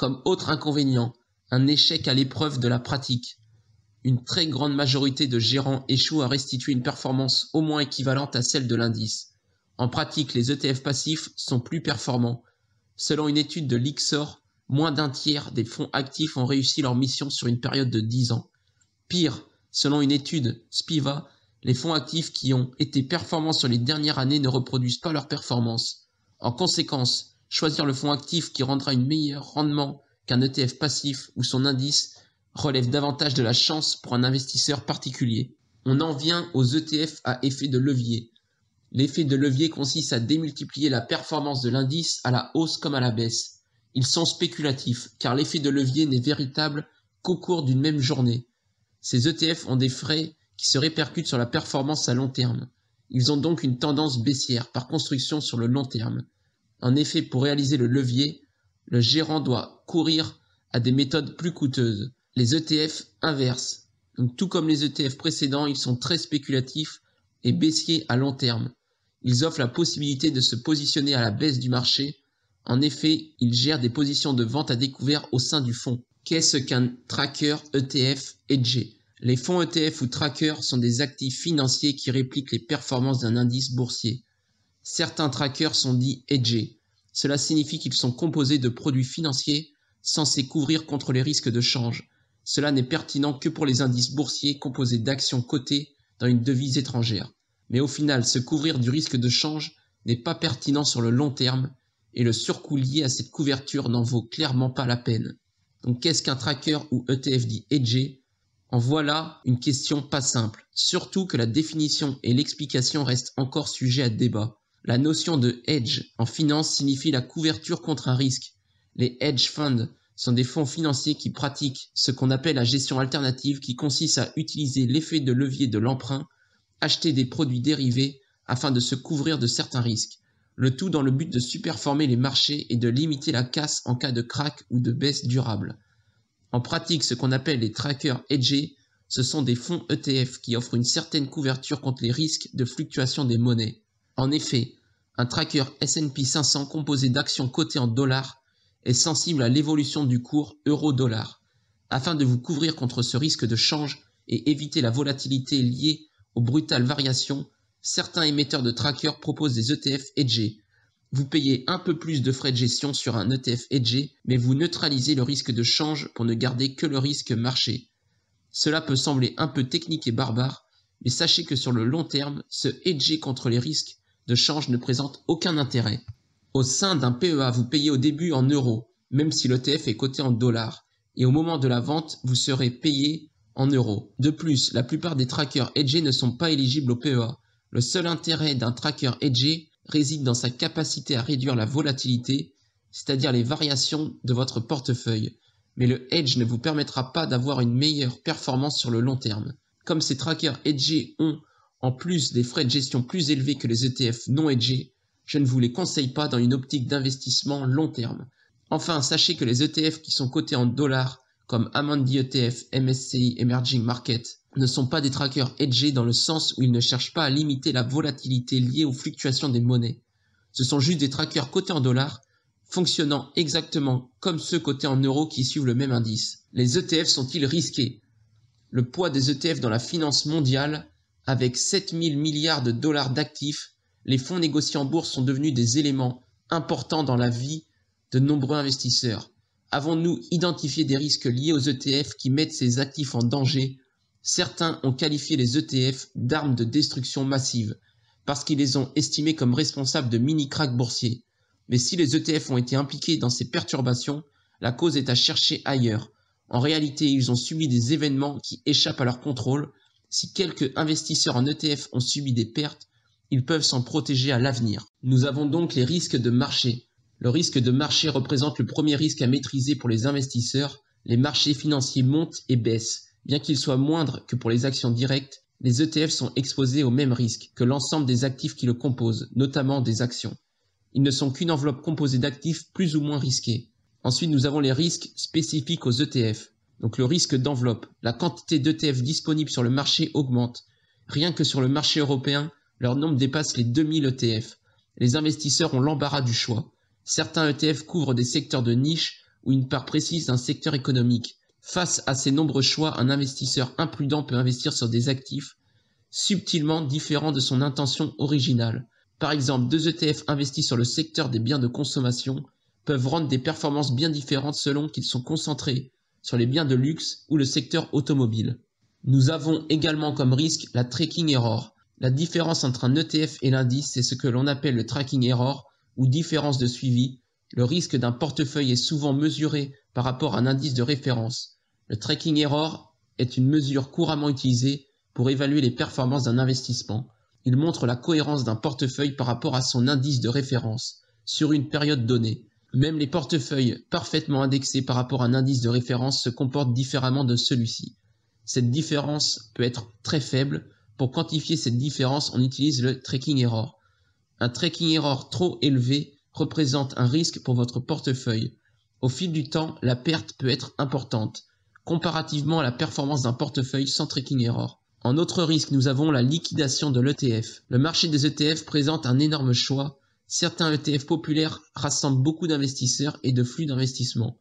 comme autre inconvénient, un échec à l'épreuve de la pratique. Une très grande majorité de gérants échouent à restituer une performance au moins équivalente à celle de l'indice. En pratique, les ETF passifs sont plus performants. Selon une étude de l'IXOR, moins d'un tiers des fonds actifs ont réussi leur mission sur une période de 10 ans. Pire, selon une étude SPIVA, les fonds actifs qui ont été performants sur les dernières années ne reproduisent pas leur performance. En conséquence, Choisir le fonds actif qui rendra un meilleur rendement qu'un ETF passif ou son indice relève davantage de la chance pour un investisseur particulier. On en vient aux ETF à effet de levier. L'effet de levier consiste à démultiplier la performance de l'indice à la hausse comme à la baisse. Ils sont spéculatifs car l'effet de levier n'est véritable qu'au cours d'une même journée. Ces ETF ont des frais qui se répercutent sur la performance à long terme. Ils ont donc une tendance baissière par construction sur le long terme. En effet, pour réaliser le levier, le gérant doit courir à des méthodes plus coûteuses, les ETF inverses. tout comme les ETF précédents, ils sont très spéculatifs et baissiers à long terme. Ils offrent la possibilité de se positionner à la baisse du marché. En effet, ils gèrent des positions de vente à découvert au sein du fonds. Qu'est-ce qu'un tracker ETF Edge Les fonds ETF ou tracker sont des actifs financiers qui répliquent les performances d'un indice boursier. Certains trackers sont dits hedgés. Cela signifie qu'ils sont composés de produits financiers censés couvrir contre les risques de change. Cela n'est pertinent que pour les indices boursiers composés d'actions cotées dans une devise étrangère. Mais au final, se couvrir du risque de change n'est pas pertinent sur le long terme et le surcoût lié à cette couverture n'en vaut clairement pas la peine. Donc qu'est-ce qu'un tracker ou ETF dit hedgé En voilà une question pas simple, surtout que la définition et l'explication restent encore sujet à débat. La notion de hedge en finance signifie la couverture contre un risque. Les hedge funds sont des fonds financiers qui pratiquent ce qu'on appelle la gestion alternative qui consiste à utiliser l'effet de levier de l'emprunt, acheter des produits dérivés afin de se couvrir de certains risques, le tout dans le but de superformer les marchés et de limiter la casse en cas de crack ou de baisse durable. En pratique, ce qu'on appelle les trackers hedgés, ce sont des fonds ETF qui offrent une certaine couverture contre les risques de fluctuation des monnaies. En effet, un tracker S&P 500 composé d'actions cotées en dollars est sensible à l'évolution du cours euro-dollar. Afin de vous couvrir contre ce risque de change et éviter la volatilité liée aux brutales variations, certains émetteurs de trackers proposent des ETF hedgés. Vous payez un peu plus de frais de gestion sur un ETF hedgé, mais vous neutralisez le risque de change pour ne garder que le risque marché. Cela peut sembler un peu technique et barbare, mais sachez que sur le long terme, ce hedger contre les risques de change ne présente aucun intérêt. Au sein d'un PEA, vous payez au début en euros, même si l'ETF est coté en dollars, et au moment de la vente, vous serez payé en euros. De plus, la plupart des trackers hedgés ne sont pas éligibles au PEA. Le seul intérêt d'un tracker hedgé réside dans sa capacité à réduire la volatilité, c'est-à-dire les variations de votre portefeuille. Mais le hedge ne vous permettra pas d'avoir une meilleure performance sur le long terme. Comme ces trackers hedgés ont en plus des frais de gestion plus élevés que les ETF non hedgés, je ne vous les conseille pas dans une optique d'investissement long terme. Enfin, sachez que les ETF qui sont cotés en dollars, comme Amandi ETF, MSCI, Emerging Market, ne sont pas des trackers hedgés dans le sens où ils ne cherchent pas à limiter la volatilité liée aux fluctuations des monnaies. Ce sont juste des trackers cotés en dollars, fonctionnant exactement comme ceux cotés en euros qui suivent le même indice. Les ETF sont-ils risqués Le poids des ETF dans la finance mondiale avec 7000 milliards de dollars d'actifs, les fonds négociés en bourse sont devenus des éléments importants dans la vie de nombreux investisseurs. Avons-nous identifié des risques liés aux ETF qui mettent ces actifs en danger Certains ont qualifié les ETF d'armes de destruction massive, parce qu'ils les ont estimés comme responsables de mini-cracks boursiers. Mais si les ETF ont été impliqués dans ces perturbations, la cause est à chercher ailleurs. En réalité, ils ont subi des événements qui échappent à leur contrôle si quelques investisseurs en ETF ont subi des pertes, ils peuvent s'en protéger à l'avenir. Nous avons donc les risques de marché. Le risque de marché représente le premier risque à maîtriser pour les investisseurs. Les marchés financiers montent et baissent. Bien qu'ils soient moindres que pour les actions directes, les ETF sont exposés au même risque que l'ensemble des actifs qui le composent, notamment des actions. Ils ne sont qu'une enveloppe composée d'actifs plus ou moins risqués. Ensuite, nous avons les risques spécifiques aux ETF. Donc le risque d'enveloppe, la quantité d'ETF disponibles sur le marché augmente. Rien que sur le marché européen, leur nombre dépasse les 2000 ETF. Les investisseurs ont l'embarras du choix. Certains ETF couvrent des secteurs de niche ou une part précise d'un secteur économique. Face à ces nombreux choix, un investisseur imprudent peut investir sur des actifs subtilement différents de son intention originale. Par exemple, deux ETF investis sur le secteur des biens de consommation peuvent rendre des performances bien différentes selon qu'ils sont concentrés sur les biens de luxe ou le secteur automobile. Nous avons également comme risque la tracking error. La différence entre un ETF et l'indice, c'est ce que l'on appelle le tracking error ou différence de suivi. Le risque d'un portefeuille est souvent mesuré par rapport à un indice de référence. Le tracking error est une mesure couramment utilisée pour évaluer les performances d'un investissement. Il montre la cohérence d'un portefeuille par rapport à son indice de référence sur une période donnée. Même les portefeuilles parfaitement indexés par rapport à un indice de référence se comportent différemment de celui-ci. Cette différence peut être très faible. Pour quantifier cette différence, on utilise le tracking error. Un tracking error trop élevé représente un risque pour votre portefeuille. Au fil du temps, la perte peut être importante, comparativement à la performance d'un portefeuille sans tracking error. En autre risque, nous avons la liquidation de l'ETF. Le marché des ETF présente un énorme choix Certains ETF populaires rassemblent beaucoup d'investisseurs et de flux d'investissement.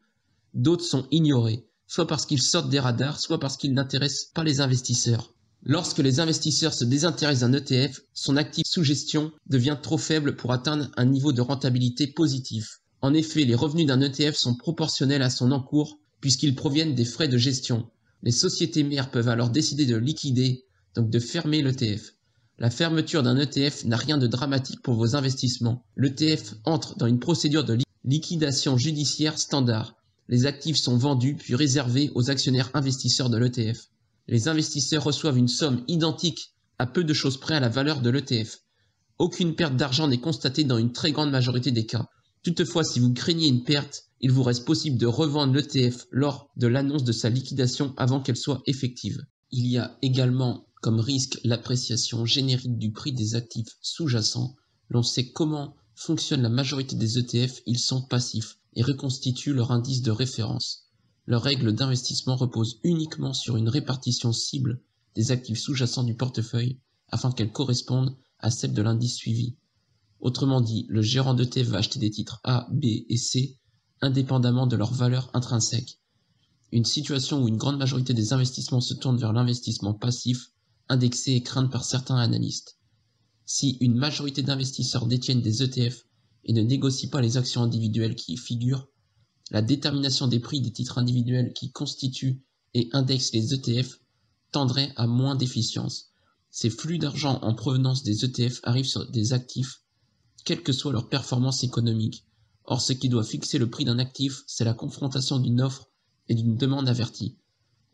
D'autres sont ignorés, soit parce qu'ils sortent des radars, soit parce qu'ils n'intéressent pas les investisseurs. Lorsque les investisseurs se désintéressent d'un ETF, son actif sous gestion devient trop faible pour atteindre un niveau de rentabilité positif. En effet, les revenus d'un ETF sont proportionnels à son encours puisqu'ils proviennent des frais de gestion. Les sociétés mères peuvent alors décider de liquider, donc de fermer l'ETF. La fermeture d'un ETF n'a rien de dramatique pour vos investissements. L'ETF entre dans une procédure de liquidation judiciaire standard. Les actifs sont vendus puis réservés aux actionnaires investisseurs de l'ETF. Les investisseurs reçoivent une somme identique à peu de choses près à la valeur de l'ETF. Aucune perte d'argent n'est constatée dans une très grande majorité des cas. Toutefois, si vous craignez une perte, il vous reste possible de revendre l'ETF lors de l'annonce de sa liquidation avant qu'elle soit effective. Il y a également comme risque l'appréciation générique du prix des actifs sous-jacents, l'on sait comment fonctionne la majorité des ETF, ils sont passifs et reconstituent leur indice de référence. Leurs règle d'investissement repose uniquement sur une répartition cible des actifs sous-jacents du portefeuille afin qu'elles corresponde à celle de l'indice suivi. Autrement dit, le gérant d'ETF va acheter des titres A, B et C indépendamment de leur valeur intrinsèque. Une situation où une grande majorité des investissements se tournent vers l'investissement passif indexé et crainte par certains analystes. Si une majorité d'investisseurs détiennent des ETF et ne négocient pas les actions individuelles qui y figurent, la détermination des prix des titres individuels qui constituent et indexent les ETF tendrait à moins d'efficience. Ces flux d'argent en provenance des ETF arrivent sur des actifs, quelle que soit leur performance économique. Or, ce qui doit fixer le prix d'un actif, c'est la confrontation d'une offre et d'une demande avertie.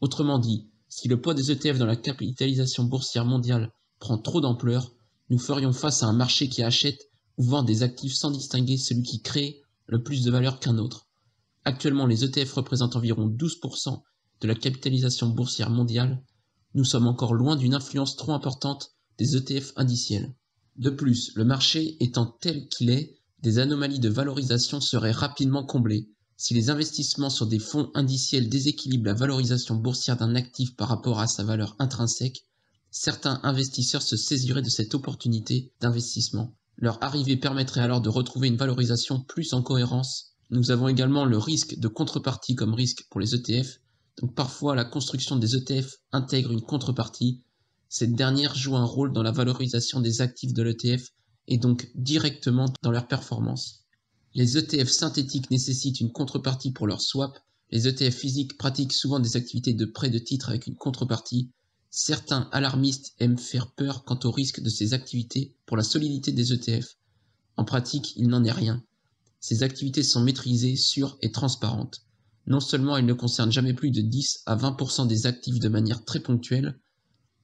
Autrement dit, si le poids des ETF dans la capitalisation boursière mondiale prend trop d'ampleur, nous ferions face à un marché qui achète ou vend des actifs sans distinguer celui qui crée le plus de valeur qu'un autre. Actuellement, les ETF représentent environ 12% de la capitalisation boursière mondiale. Nous sommes encore loin d'une influence trop importante des ETF indiciels. De plus, le marché étant tel qu'il est, des anomalies de valorisation seraient rapidement comblées, si les investissements sur des fonds indiciels déséquilibrent la valorisation boursière d'un actif par rapport à sa valeur intrinsèque, certains investisseurs se saisiraient de cette opportunité d'investissement. Leur arrivée permettrait alors de retrouver une valorisation plus en cohérence. Nous avons également le risque de contrepartie comme risque pour les ETF. Donc parfois la construction des ETF intègre une contrepartie. Cette dernière joue un rôle dans la valorisation des actifs de l'ETF et donc directement dans leur performance. Les ETF synthétiques nécessitent une contrepartie pour leur swap. Les ETF physiques pratiquent souvent des activités de prêt de titres avec une contrepartie. Certains alarmistes aiment faire peur quant au risque de ces activités pour la solidité des ETF. En pratique, il n'en est rien. Ces activités sont maîtrisées, sûres et transparentes. Non seulement elles ne concernent jamais plus de 10 à 20% des actifs de manière très ponctuelle,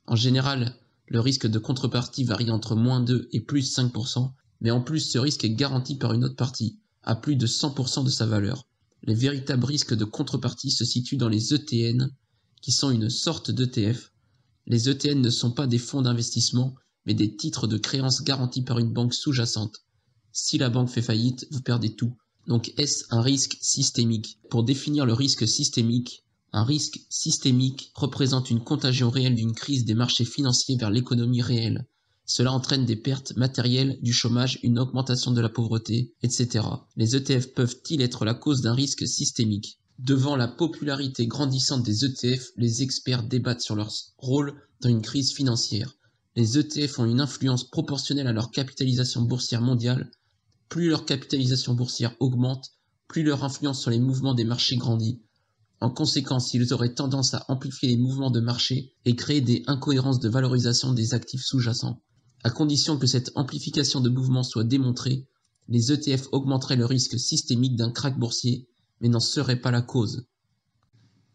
en général, le risque de contrepartie varie entre moins 2 et plus 5%, mais en plus ce risque est garanti par une autre partie, à plus de 100% de sa valeur. Les véritables risques de contrepartie se situent dans les ETN, qui sont une sorte d'ETF. Les ETN ne sont pas des fonds d'investissement, mais des titres de créance garantis par une banque sous-jacente. Si la banque fait faillite, vous perdez tout. Donc est-ce un risque systémique Pour définir le risque systémique, un risque systémique représente une contagion réelle d'une crise des marchés financiers vers l'économie réelle, cela entraîne des pertes matérielles, du chômage, une augmentation de la pauvreté, etc. Les ETF peuvent-ils être la cause d'un risque systémique Devant la popularité grandissante des ETF, les experts débattent sur leur rôle dans une crise financière. Les ETF ont une influence proportionnelle à leur capitalisation boursière mondiale. Plus leur capitalisation boursière augmente, plus leur influence sur les mouvements des marchés grandit. En conséquence, ils auraient tendance à amplifier les mouvements de marché et créer des incohérences de valorisation des actifs sous-jacents. À condition que cette amplification de mouvement soit démontrée, les ETF augmenteraient le risque systémique d'un krach boursier, mais n'en seraient pas la cause.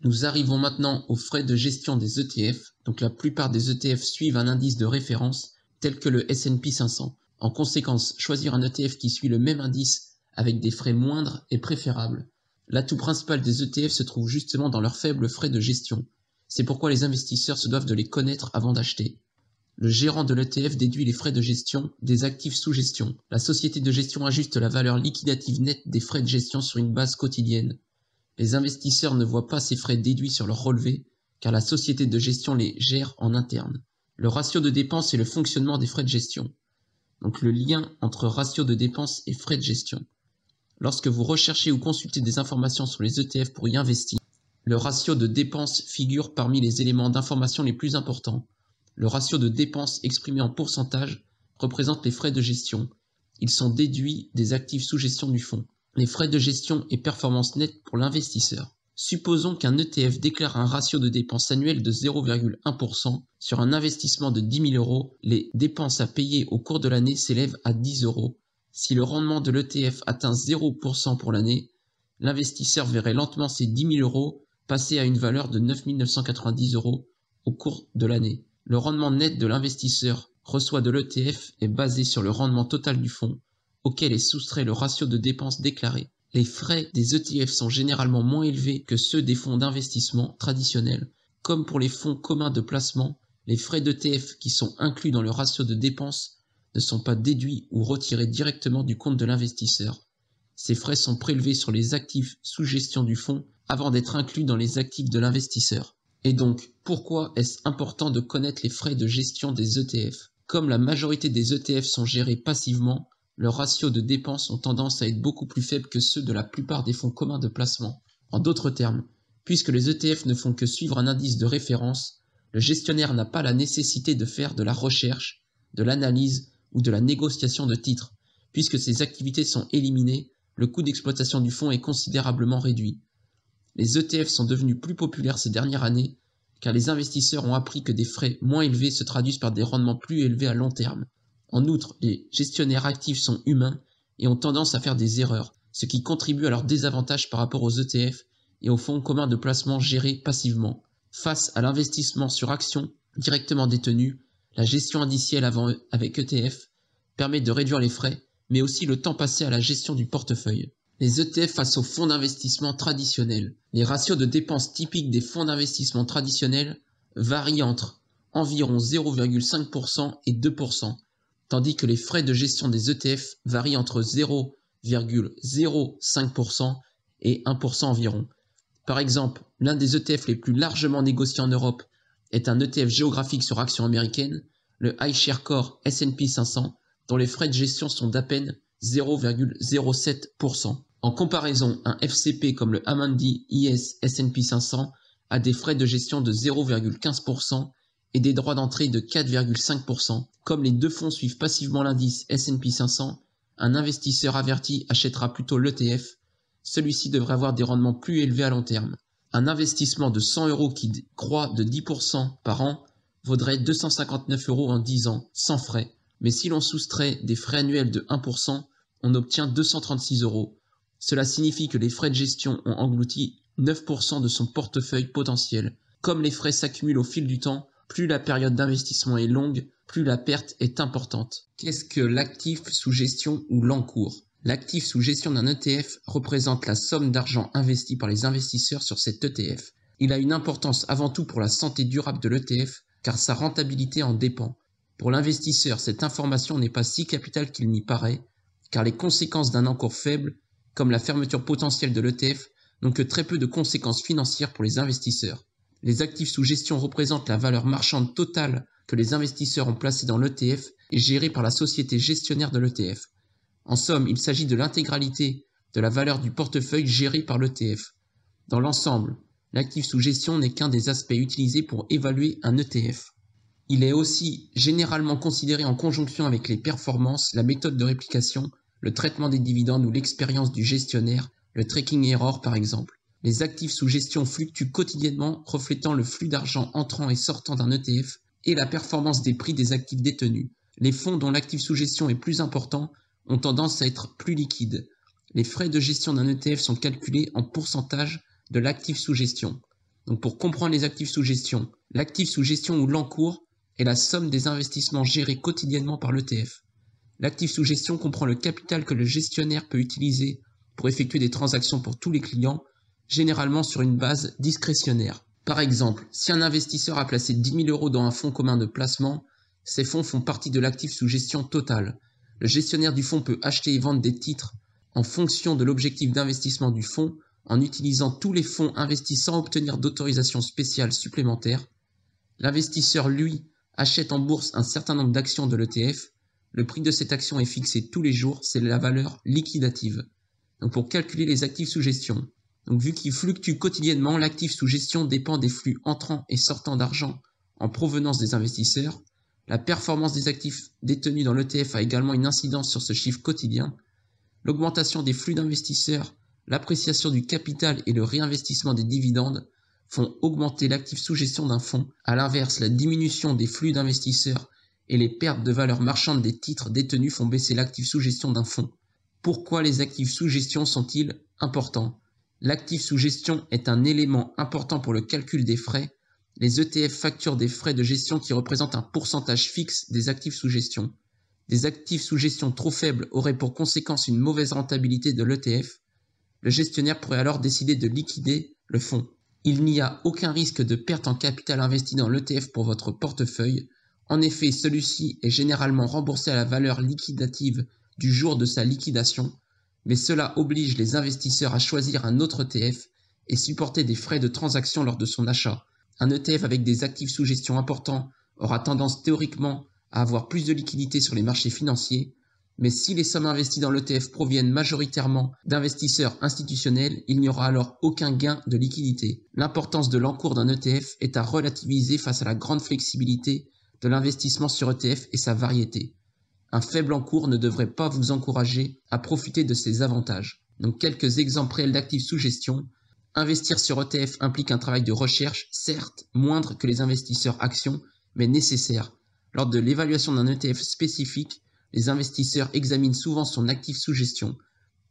Nous arrivons maintenant aux frais de gestion des ETF, donc la plupart des ETF suivent un indice de référence tel que le S&P 500. En conséquence, choisir un ETF qui suit le même indice avec des frais moindres est préférable. L'atout principal des ETF se trouve justement dans leurs faibles frais de gestion. C'est pourquoi les investisseurs se doivent de les connaître avant d'acheter. Le gérant de l'ETF déduit les frais de gestion des actifs sous gestion. La société de gestion ajuste la valeur liquidative nette des frais de gestion sur une base quotidienne. Les investisseurs ne voient pas ces frais déduits sur leur relevé car la société de gestion les gère en interne. Le ratio de dépenses et le fonctionnement des frais de gestion. Donc le lien entre ratio de dépenses et frais de gestion. Lorsque vous recherchez ou consultez des informations sur les ETF pour y investir, le ratio de dépenses figure parmi les éléments d'information les plus importants. Le ratio de dépenses exprimé en pourcentage représente les frais de gestion. Ils sont déduits des actifs sous gestion du fonds. Les frais de gestion et performance nette pour l'investisseur. Supposons qu'un ETF déclare un ratio de dépenses annuel de 0,1%. Sur un investissement de 10 000 euros, les dépenses à payer au cours de l'année s'élèvent à 10 euros. Si le rendement de l'ETF atteint 0% pour l'année, l'investisseur verrait lentement ses 10 000 euros passer à une valeur de 9 990 euros au cours de l'année. Le rendement net de l'investisseur reçoit de l'ETF est basé sur le rendement total du fonds, auquel est soustrait le ratio de dépenses déclaré. Les frais des ETF sont généralement moins élevés que ceux des fonds d'investissement traditionnels. Comme pour les fonds communs de placement, les frais d'ETF qui sont inclus dans le ratio de dépenses ne sont pas déduits ou retirés directement du compte de l'investisseur. Ces frais sont prélevés sur les actifs sous gestion du fonds avant d'être inclus dans les actifs de l'investisseur. Et donc, pourquoi est-ce important de connaître les frais de gestion des ETF Comme la majorité des ETF sont gérés passivement, leurs ratios de dépenses ont tendance à être beaucoup plus faibles que ceux de la plupart des fonds communs de placement. En d'autres termes, puisque les ETF ne font que suivre un indice de référence, le gestionnaire n'a pas la nécessité de faire de la recherche, de l'analyse ou de la négociation de titres. Puisque ces activités sont éliminées, le coût d'exploitation du fonds est considérablement réduit. Les ETF sont devenus plus populaires ces dernières années car les investisseurs ont appris que des frais moins élevés se traduisent par des rendements plus élevés à long terme. En outre, les gestionnaires actifs sont humains et ont tendance à faire des erreurs, ce qui contribue à leur désavantage par rapport aux ETF et aux fonds communs de placement gérés passivement. Face à l'investissement sur actions directement détenues, la gestion indicielle avec ETF permet de réduire les frais, mais aussi le temps passé à la gestion du portefeuille les ETF face aux fonds d'investissement traditionnels. Les ratios de dépenses typiques des fonds d'investissement traditionnels varient entre environ 0,5% et 2%, tandis que les frais de gestion des ETF varient entre 0,05% et 1% environ. Par exemple, l'un des ETF les plus largement négociés en Europe est un ETF géographique sur actions américaines, le Share Core S&P 500, dont les frais de gestion sont d'à peine 0,07%. En comparaison, un FCP comme le Amundi IS S&P 500 a des frais de gestion de 0,15% et des droits d'entrée de 4,5%. Comme les deux fonds suivent passivement l'indice S&P 500, un investisseur averti achètera plutôt l'ETF. Celui-ci devrait avoir des rendements plus élevés à long terme. Un investissement de 100 euros qui croît de 10% par an vaudrait 259 euros en 10 ans, sans frais. Mais si l'on soustrait des frais annuels de 1%, on obtient 236 euros. Cela signifie que les frais de gestion ont englouti 9% de son portefeuille potentiel. Comme les frais s'accumulent au fil du temps, plus la période d'investissement est longue, plus la perte est importante. Qu'est-ce que l'actif sous gestion ou l'encours L'actif sous gestion d'un ETF représente la somme d'argent investi par les investisseurs sur cet ETF. Il a une importance avant tout pour la santé durable de l'ETF, car sa rentabilité en dépend. Pour l'investisseur, cette information n'est pas si capitale qu'il n'y paraît, car les conséquences d'un encours faible comme la fermeture potentielle de l'ETF, n'ont que très peu de conséquences financières pour les investisseurs. Les actifs sous gestion représentent la valeur marchande totale que les investisseurs ont placée dans l'ETF et gérée par la société gestionnaire de l'ETF. En somme, il s'agit de l'intégralité de la valeur du portefeuille géré par l'ETF. Dans l'ensemble, l'actif sous gestion n'est qu'un des aspects utilisés pour évaluer un ETF. Il est aussi généralement considéré en conjonction avec les performances, la méthode de réplication le traitement des dividendes ou l'expérience du gestionnaire, le tracking error par exemple. Les actifs sous gestion fluctuent quotidiennement, reflétant le flux d'argent entrant et sortant d'un ETF et la performance des prix des actifs détenus. Les fonds dont l'actif sous gestion est plus important ont tendance à être plus liquides. Les frais de gestion d'un ETF sont calculés en pourcentage de l'actif sous gestion. Donc pour comprendre les actifs sous gestion, l'actif sous gestion ou l'encours est la somme des investissements gérés quotidiennement par l'ETF. L'actif sous gestion comprend le capital que le gestionnaire peut utiliser pour effectuer des transactions pour tous les clients, généralement sur une base discrétionnaire. Par exemple, si un investisseur a placé 10 000 euros dans un fonds commun de placement, ces fonds font partie de l'actif sous gestion total. Le gestionnaire du fonds peut acheter et vendre des titres en fonction de l'objectif d'investissement du fonds en utilisant tous les fonds investis sans obtenir d'autorisation spéciale supplémentaire. L'investisseur, lui, achète en bourse un certain nombre d'actions de l'ETF le prix de cette action est fixé tous les jours, c'est la valeur liquidative. Donc pour calculer les actifs sous gestion, donc vu qu'ils fluctuent quotidiennement, l'actif sous gestion dépend des flux entrants et sortants d'argent en provenance des investisseurs. La performance des actifs détenus dans l'ETF a également une incidence sur ce chiffre quotidien. L'augmentation des flux d'investisseurs, l'appréciation du capital et le réinvestissement des dividendes font augmenter l'actif sous gestion d'un fonds. À l'inverse, la diminution des flux d'investisseurs et les pertes de valeur marchande des titres détenus font baisser l'actif sous gestion d'un fonds. Pourquoi les actifs sous gestion sont-ils importants L'actif sous gestion est un élément important pour le calcul des frais. Les ETF facturent des frais de gestion qui représentent un pourcentage fixe des actifs sous gestion. Des actifs sous gestion trop faibles auraient pour conséquence une mauvaise rentabilité de l'ETF. Le gestionnaire pourrait alors décider de liquider le fonds. Il n'y a aucun risque de perte en capital investi dans l'ETF pour votre portefeuille. En effet, celui-ci est généralement remboursé à la valeur liquidative du jour de sa liquidation, mais cela oblige les investisseurs à choisir un autre ETF et supporter des frais de transaction lors de son achat. Un ETF avec des actifs sous gestion importants aura tendance théoriquement à avoir plus de liquidité sur les marchés financiers, mais si les sommes investies dans l'ETF proviennent majoritairement d'investisseurs institutionnels, il n'y aura alors aucun gain de liquidité. L'importance de l'encours d'un ETF est à relativiser face à la grande flexibilité de l'investissement sur ETF et sa variété. Un faible encours ne devrait pas vous encourager à profiter de ses avantages. Donc quelques exemples réels d'actifs sous gestion. Investir sur ETF implique un travail de recherche, certes moindre que les investisseurs actions, mais nécessaire. Lors de l'évaluation d'un ETF spécifique, les investisseurs examinent souvent son actif sous gestion.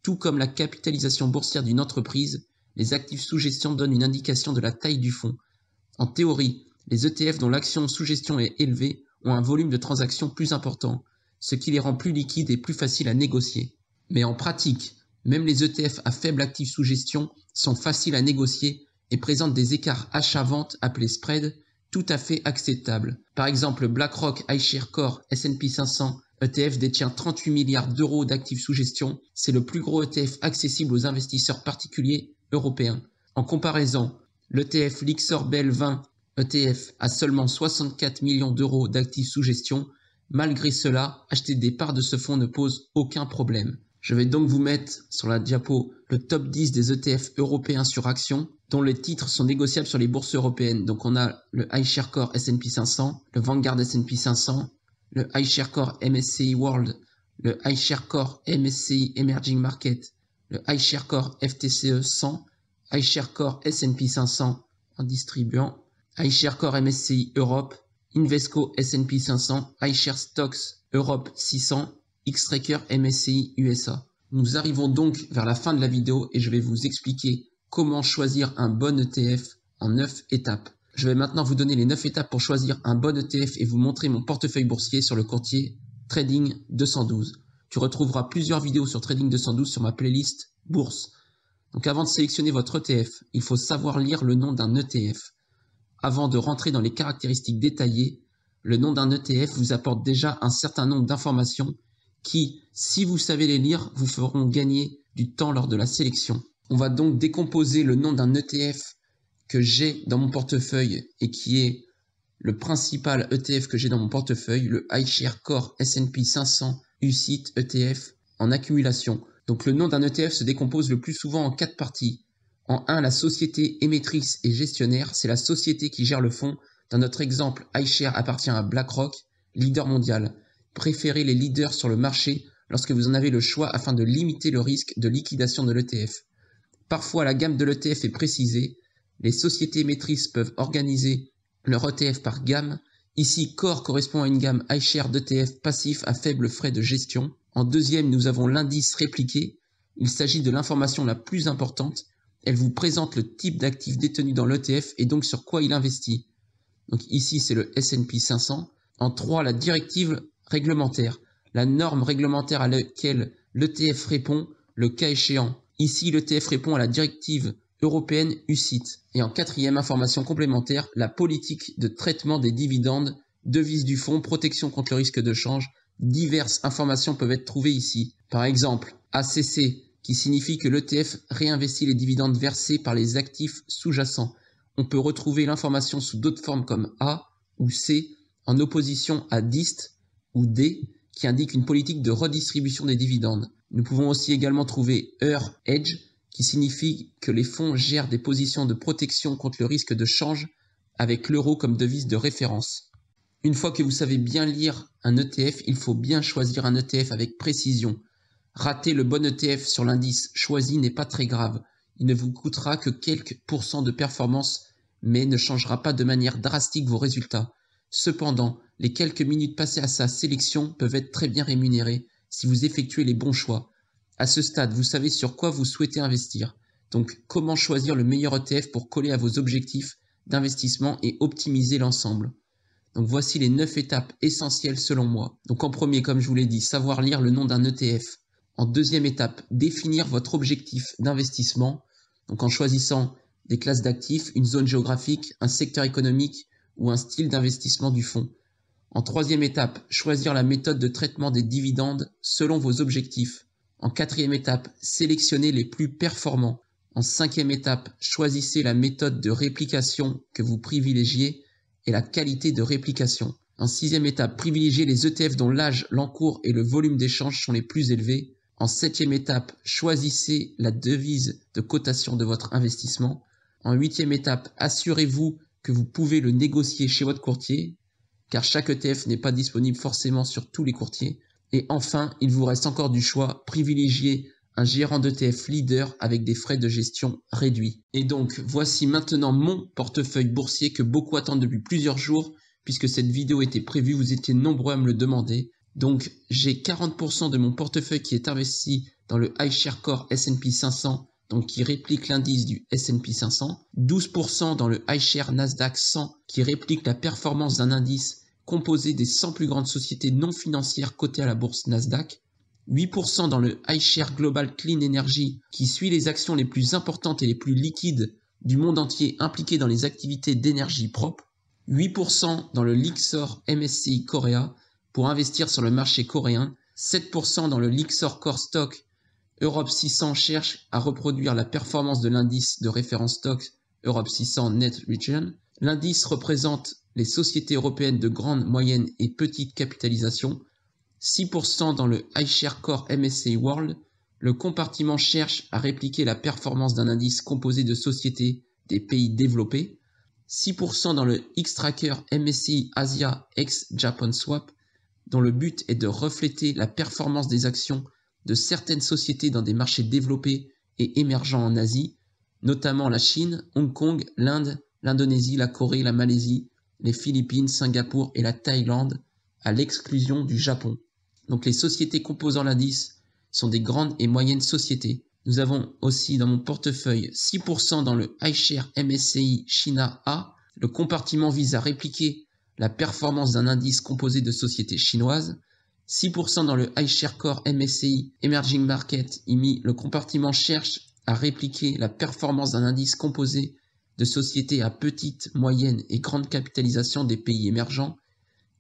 Tout comme la capitalisation boursière d'une entreprise, les actifs sous gestion donnent une indication de la taille du fonds. En théorie, les ETF dont l'action sous gestion est élevée ont un volume de transactions plus important, ce qui les rend plus liquides et plus faciles à négocier. Mais en pratique, même les ETF à faible actif sous gestion sont faciles à négocier et présentent des écarts achat-vente appelés spread tout à fait acceptables. Par exemple, BlackRock iShares Core S&P 500 ETF détient 38 milliards d'euros d'actifs sous gestion, c'est le plus gros ETF accessible aux investisseurs particuliers européens. En comparaison, l'ETF Lixor Bell 20 ETF a seulement 64 millions d'euros d'actifs sous gestion, malgré cela, acheter des parts de ce fonds ne pose aucun problème. Je vais donc vous mettre sur la diapo le top 10 des ETF européens sur action, dont les titres sont négociables sur les bourses européennes. Donc on a le Core S&P 500, le Vanguard S&P 500, le Core MSCI World, le Core MSCI Emerging Market, le Core FTCE e 100, Core S&P 500 en distribuant iShares Core MSCI Europe, Invesco S&P 500, iShares Stocks Europe 600, Xtracker MSCI USA. Nous arrivons donc vers la fin de la vidéo et je vais vous expliquer comment choisir un bon ETF en 9 étapes. Je vais maintenant vous donner les 9 étapes pour choisir un bon ETF et vous montrer mon portefeuille boursier sur le courtier Trading 212. Tu retrouveras plusieurs vidéos sur Trading 212 sur ma playlist Bourse. Donc avant de sélectionner votre ETF, il faut savoir lire le nom d'un ETF. Avant de rentrer dans les caractéristiques détaillées, le nom d'un ETF vous apporte déjà un certain nombre d'informations qui, si vous savez les lire, vous feront gagner du temps lors de la sélection. On va donc décomposer le nom d'un ETF que j'ai dans mon portefeuille et qui est le principal ETF que j'ai dans mon portefeuille, le iShare Core S&P 500 UCIT ETF en accumulation. Donc le nom d'un ETF se décompose le plus souvent en quatre parties. En 1, la société émettrice et gestionnaire, c'est la société qui gère le fonds. Dans notre exemple, iShare appartient à BlackRock, leader mondial. Préférez les leaders sur le marché lorsque vous en avez le choix afin de limiter le risque de liquidation de l'ETF. Parfois, la gamme de l'ETF est précisée. Les sociétés émettrices peuvent organiser leur ETF par gamme. Ici, Core correspond à une gamme iShare d'ETF passif à faible frais de gestion. En deuxième, nous avons l'indice répliqué. Il s'agit de l'information la plus importante elle vous présente le type d'actif détenu dans l'ETF et donc sur quoi il investit. Donc ici, c'est le S&P 500. En 3, la directive réglementaire, la norme réglementaire à laquelle l'ETF répond, le cas échéant. Ici, l'ETF répond à la directive européenne UCIT. Et en quatrième information complémentaire, la politique de traitement des dividendes, devise du fonds, protection contre le risque de change. Diverses informations peuvent être trouvées ici. Par exemple, ACC, qui signifie que l'ETF réinvestit les dividendes versés par les actifs sous-jacents. On peut retrouver l'information sous d'autres formes comme A ou C, en opposition à DIST ou D, qui indique une politique de redistribution des dividendes. Nous pouvons aussi également trouver EUR Edge, qui signifie que les fonds gèrent des positions de protection contre le risque de change avec l'euro comme devise de référence. Une fois que vous savez bien lire un ETF, il faut bien choisir un ETF avec précision. Rater le bon ETF sur l'indice choisi n'est pas très grave. Il ne vous coûtera que quelques pourcents de performance, mais ne changera pas de manière drastique vos résultats. Cependant, les quelques minutes passées à sa sélection peuvent être très bien rémunérées si vous effectuez les bons choix. À ce stade, vous savez sur quoi vous souhaitez investir. Donc, comment choisir le meilleur ETF pour coller à vos objectifs d'investissement et optimiser l'ensemble. Donc voici les 9 étapes essentielles selon moi. Donc en premier, comme je vous l'ai dit, savoir lire le nom d'un ETF. En deuxième étape, définir votre objectif d'investissement, donc en choisissant des classes d'actifs, une zone géographique, un secteur économique ou un style d'investissement du fonds. En troisième étape, choisir la méthode de traitement des dividendes selon vos objectifs. En quatrième étape, sélectionnez les plus performants. En cinquième étape, choisissez la méthode de réplication que vous privilégiez et la qualité de réplication. En sixième étape, privilégiez les ETF dont l'âge, l'encours et le volume d'échange sont les plus élevés. En septième étape, choisissez la devise de cotation de votre investissement. En huitième étape, assurez-vous que vous pouvez le négocier chez votre courtier, car chaque ETF n'est pas disponible forcément sur tous les courtiers. Et enfin, il vous reste encore du choix, privilégiez un gérant d'ETF leader avec des frais de gestion réduits. Et donc, voici maintenant mon portefeuille boursier que beaucoup attendent depuis plusieurs jours, puisque cette vidéo était prévue, vous étiez nombreux à me le demander. Donc j'ai 40% de mon portefeuille qui est investi dans le iShare Core S&P 500, donc qui réplique l'indice du S&P 500, 12% dans le iShare Nasdaq 100 qui réplique la performance d'un indice composé des 100 plus grandes sociétés non financières cotées à la bourse Nasdaq, 8% dans le iShare Global Clean Energy qui suit les actions les plus importantes et les plus liquides du monde entier impliquées dans les activités d'énergie propre, 8% dans le Lixor MSCI Korea pour investir sur le marché coréen, 7% dans le Lixor Core Stock Europe 600 cherche à reproduire la performance de l'indice de référence stock Europe 600 Net Region. L'indice représente les sociétés européennes de grande, moyenne et petite capitalisation, 6% dans le iShare Core MSCI World. Le compartiment cherche à répliquer la performance d'un indice composé de sociétés des pays développés, 6% dans le X-Tracker MSCI Asia ex Japan Swap dont le but est de refléter la performance des actions de certaines sociétés dans des marchés développés et émergents en Asie, notamment la Chine, Hong Kong, l'Inde, l'Indonésie, la Corée, la Malaisie, les Philippines, Singapour et la Thaïlande, à l'exclusion du Japon. Donc les sociétés composant l'indice sont des grandes et moyennes sociétés. Nous avons aussi dans mon portefeuille 6% dans le iShare MSCI China A, le compartiment vise à répliquer la performance d'un indice composé de sociétés chinoises, 6% dans le High Core MSCI Emerging Market IMI, le compartiment cherche à répliquer la performance d'un indice composé de sociétés à petite, moyenne et grande capitalisation des pays émergents,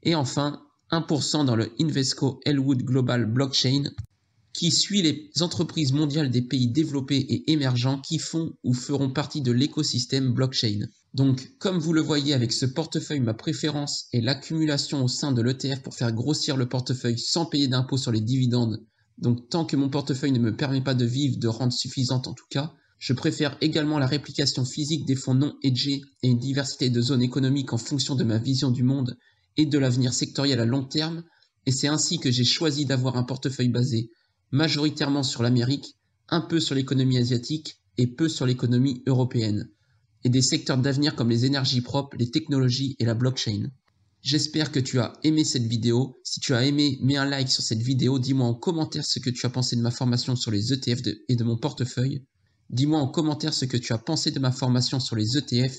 et enfin 1% dans le Invesco Elwood Global Blockchain qui suit les entreprises mondiales des pays développés et émergents qui font ou feront partie de l'écosystème blockchain. Donc, comme vous le voyez avec ce portefeuille, ma préférence est l'accumulation au sein de l'ETF pour faire grossir le portefeuille sans payer d'impôts sur les dividendes. Donc, tant que mon portefeuille ne me permet pas de vivre de rente suffisante en tout cas, je préfère également la réplication physique des fonds non hedgés et une diversité de zones économiques en fonction de ma vision du monde et de l'avenir sectoriel à long terme, et c'est ainsi que j'ai choisi d'avoir un portefeuille basé majoritairement sur l'Amérique, un peu sur l'économie asiatique et peu sur l'économie européenne, et des secteurs d'avenir comme les énergies propres, les technologies et la blockchain. J'espère que tu as aimé cette vidéo. Si tu as aimé, mets un like sur cette vidéo. Dis-moi en commentaire ce que tu as pensé de ma formation sur les ETF et de mon portefeuille. Dis-moi en commentaire ce que tu as pensé de ma formation sur les ETF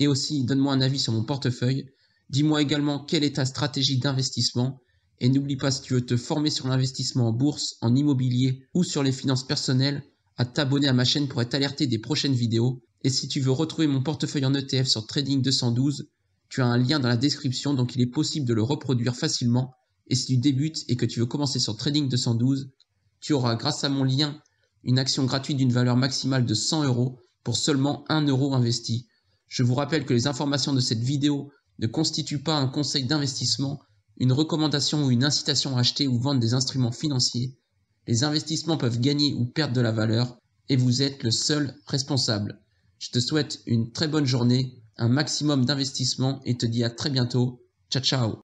et aussi donne-moi un avis sur mon portefeuille. Dis-moi également quelle est ta stratégie d'investissement et n'oublie pas si tu veux te former sur l'investissement en bourse, en immobilier ou sur les finances personnelles, à t'abonner à ma chaîne pour être alerté des prochaines vidéos. Et si tu veux retrouver mon portefeuille en ETF sur Trading 212, tu as un lien dans la description donc il est possible de le reproduire facilement. Et si tu débutes et que tu veux commencer sur Trading 212, tu auras grâce à mon lien une action gratuite d'une valeur maximale de 100 euros pour seulement 1 euro investi. Je vous rappelle que les informations de cette vidéo ne constituent pas un conseil d'investissement une recommandation ou une incitation à acheter ou vendre des instruments financiers, les investissements peuvent gagner ou perdre de la valeur et vous êtes le seul responsable. Je te souhaite une très bonne journée, un maximum d'investissements et te dis à très bientôt. Ciao ciao